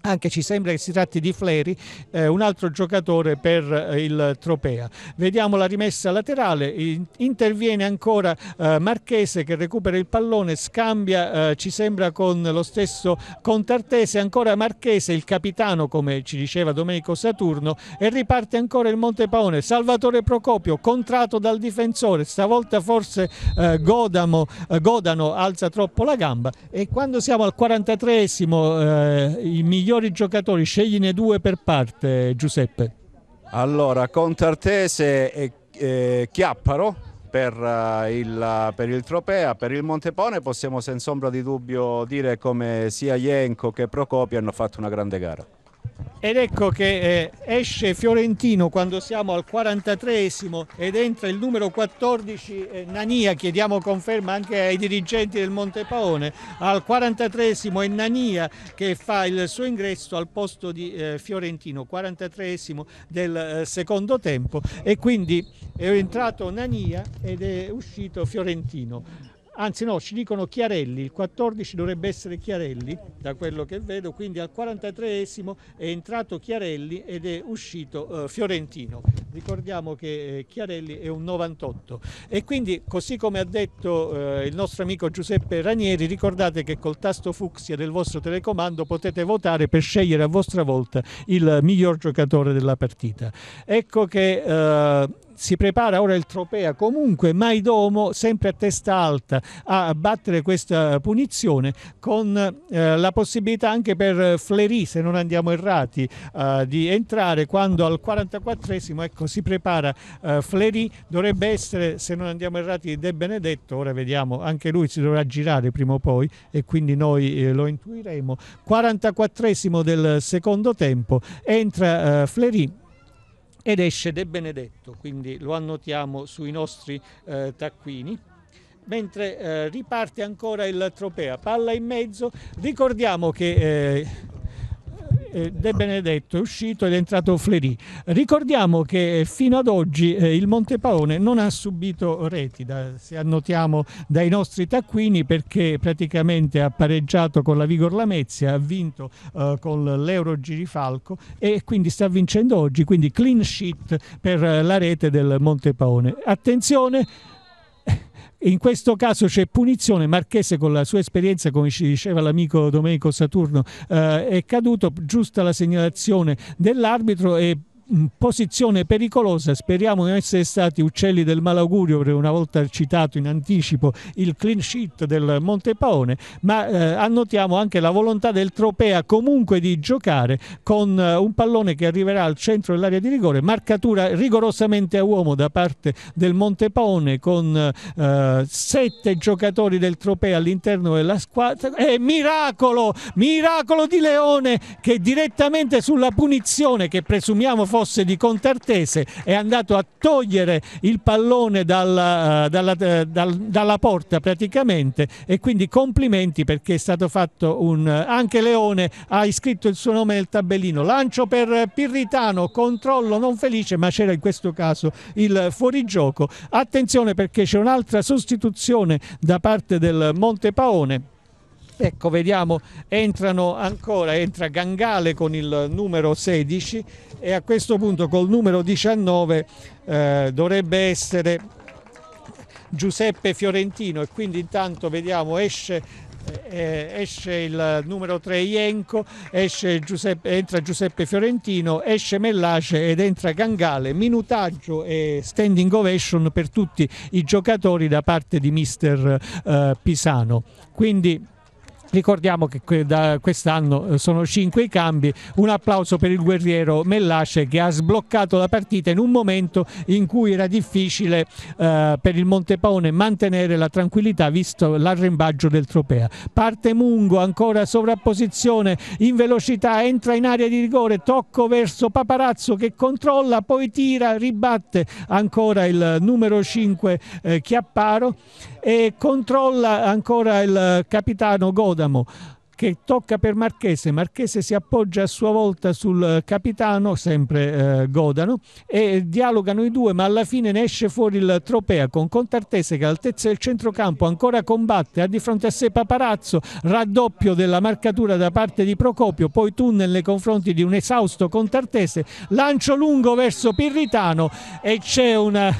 anche ci sembra che si tratti di Fleri, eh, un altro giocatore per eh, il Tropea. Vediamo la rimessa laterale, interviene ancora eh, Marchese che recupera il pallone, scambia, eh, ci sembra con lo stesso Contartese, ancora Marchese, il capitano come ci diceva Domenico Saturno e riparte ancora il Montepaone, Salvatore Procopio contrato dal difensore, stavolta forse eh, Godamo, eh, Godano alza troppo la gamba e quando siamo al 43esimo il migliore migliori giocatori, scegliene due per parte Giuseppe. Allora, Contartese e eh, Chiapparo per, uh, il, per il Tropea, per il Montepone possiamo senza ombra di dubbio dire come sia Jenko che Procopi hanno fatto una grande gara. Ed ecco che eh, esce Fiorentino quando siamo al 43esimo ed entra il numero 14 eh, Nania, chiediamo conferma anche ai dirigenti del Montepaone, al 43esimo è Nania che fa il suo ingresso al posto di eh, Fiorentino, 43esimo del secondo tempo e quindi è entrato Nania ed è uscito Fiorentino anzi no, ci dicono Chiarelli, il 14 dovrebbe essere Chiarelli da quello che vedo, quindi al 43esimo è entrato Chiarelli ed è uscito eh, Fiorentino. Ricordiamo che eh, Chiarelli è un 98 e quindi così come ha detto eh, il nostro amico Giuseppe Ranieri, ricordate che col tasto fucsia del vostro telecomando potete votare per scegliere a vostra volta il miglior giocatore della partita. Ecco che eh, si prepara ora il Tropea comunque Maidomo sempre a testa alta a battere questa punizione con eh, la possibilità anche per Flery se non andiamo errati eh, di entrare quando al 44esimo ecco, si prepara eh, Flery dovrebbe essere se non andiamo errati De Benedetto ora vediamo anche lui si dovrà girare prima o poi e quindi noi eh, lo intuiremo 44esimo del secondo tempo entra eh, Flery ed esce De Benedetto, quindi lo annotiamo sui nostri eh, taccuini mentre eh, riparte ancora il Tropea, palla in mezzo, ricordiamo che eh, eh, De Benedetto è uscito ed è entrato Fleury. Ricordiamo che eh, fino ad oggi eh, il Paone non ha subito reti, da, se annotiamo dai nostri taccuini, perché praticamente ha pareggiato con la Vigor Lamezia, ha vinto eh, con l'Euro Girifalco e quindi sta vincendo oggi, quindi clean sheet per eh, la rete del Monte Paone. Attenzione! In questo caso c'è punizione, Marchese con la sua esperienza, come ci diceva l'amico Domenico Saturno, eh, è caduto, giusta la segnalazione dell'arbitro e posizione pericolosa. Speriamo di essere stati uccelli del malaugurio per una volta citato in anticipo il clean sheet del Monte Paone. ma eh, annotiamo anche la volontà del Tropea comunque di giocare con eh, un pallone che arriverà al centro dell'area di rigore, marcatura rigorosamente a uomo da parte del Monte Paone con eh, sette giocatori del Tropea all'interno della squadra e eh, miracolo, miracolo di Leone che direttamente sulla punizione che presumiamo fosse di Contartese, è andato a togliere il pallone eh, dalla, dalla, eh, dal, dalla porta praticamente e quindi complimenti perché è stato fatto un... Eh, anche Leone ha iscritto il suo nome nel tabellino, lancio per Pirritano, controllo non felice ma c'era in questo caso il fuorigioco, attenzione perché c'è un'altra sostituzione da parte del Montepaone Ecco, vediamo, entrano ancora, entra Gangale con il numero 16 e a questo punto col numero 19 eh, dovrebbe essere Giuseppe Fiorentino e quindi intanto vediamo esce, eh, eh esce il numero 3 Ienco, Giuseppe, entra Giuseppe Fiorentino, esce Mellace ed entra Gangale, minutaggio e standing ovation per tutti i giocatori da parte di mister eh, Pisano. Quindi Ricordiamo che da quest'anno eh, sono cinque i cambi. Un applauso per il guerriero Mellace che ha sbloccato la partita in un momento in cui era difficile eh, per il Montepaone mantenere la tranquillità visto l'arrembaggio del Tropea. Parte Mungo ancora sovrapposizione in velocità, entra in area di rigore, tocco verso Paparazzo che controlla, poi tira, ribatte ancora il numero 5 eh, Chiapparo e controlla ancora il capitano Godamo che tocca per Marchese, Marchese si appoggia a sua volta sul capitano, sempre eh, Godano, e dialogano i due, ma alla fine ne esce fuori il Tropea con Contartese che all'altezza del centrocampo ancora combatte, ha di fronte a sé Paparazzo, raddoppio della marcatura da parte di Procopio, poi tunnel nei confronti di un esausto Contartese, lancio lungo verso Pirritano e c'è una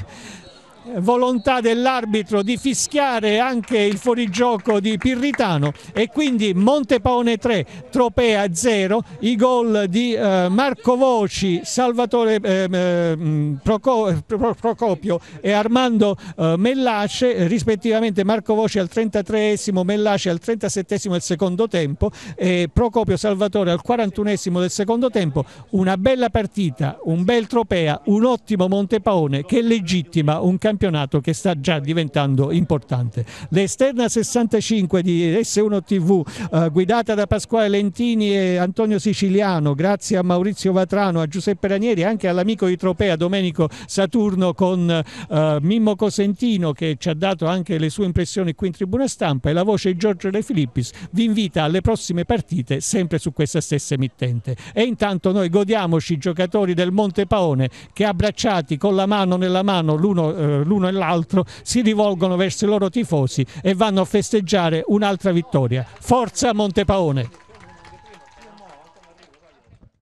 volontà dell'arbitro di fischiare anche il fuorigioco di Pirritano e quindi Montepaone 3, Tropea 0, i gol di eh, Marco Voci, Salvatore eh, eh Procopio, Procopio e Armando eh, Mellace, rispettivamente Marco Voci al 33esimo, Mellace al 37esimo del secondo tempo e Procopio Salvatore al 41esimo del secondo tempo, una bella partita, un bel Tropea, un ottimo Montepaone che legittima un campionato campionato che sta già diventando importante. L'esterna 65 di S1 TV eh, guidata da Pasquale Lentini e Antonio Siciliano, grazie a Maurizio Vatrano, a Giuseppe Ranieri e anche all'amico di Tropea Domenico Saturno con eh, Mimmo Cosentino che ci ha dato anche le sue impressioni qui in tribuna stampa e la voce di Giorgio De Filippis vi invita alle prossime partite sempre su questa stessa emittente. E intanto noi godiamoci i giocatori del Monte Paone che abbracciati con la mano nella mano l'uno eh, l'uno e l'altro si rivolgono verso i loro tifosi e vanno a festeggiare un'altra vittoria. Forza Montepaone!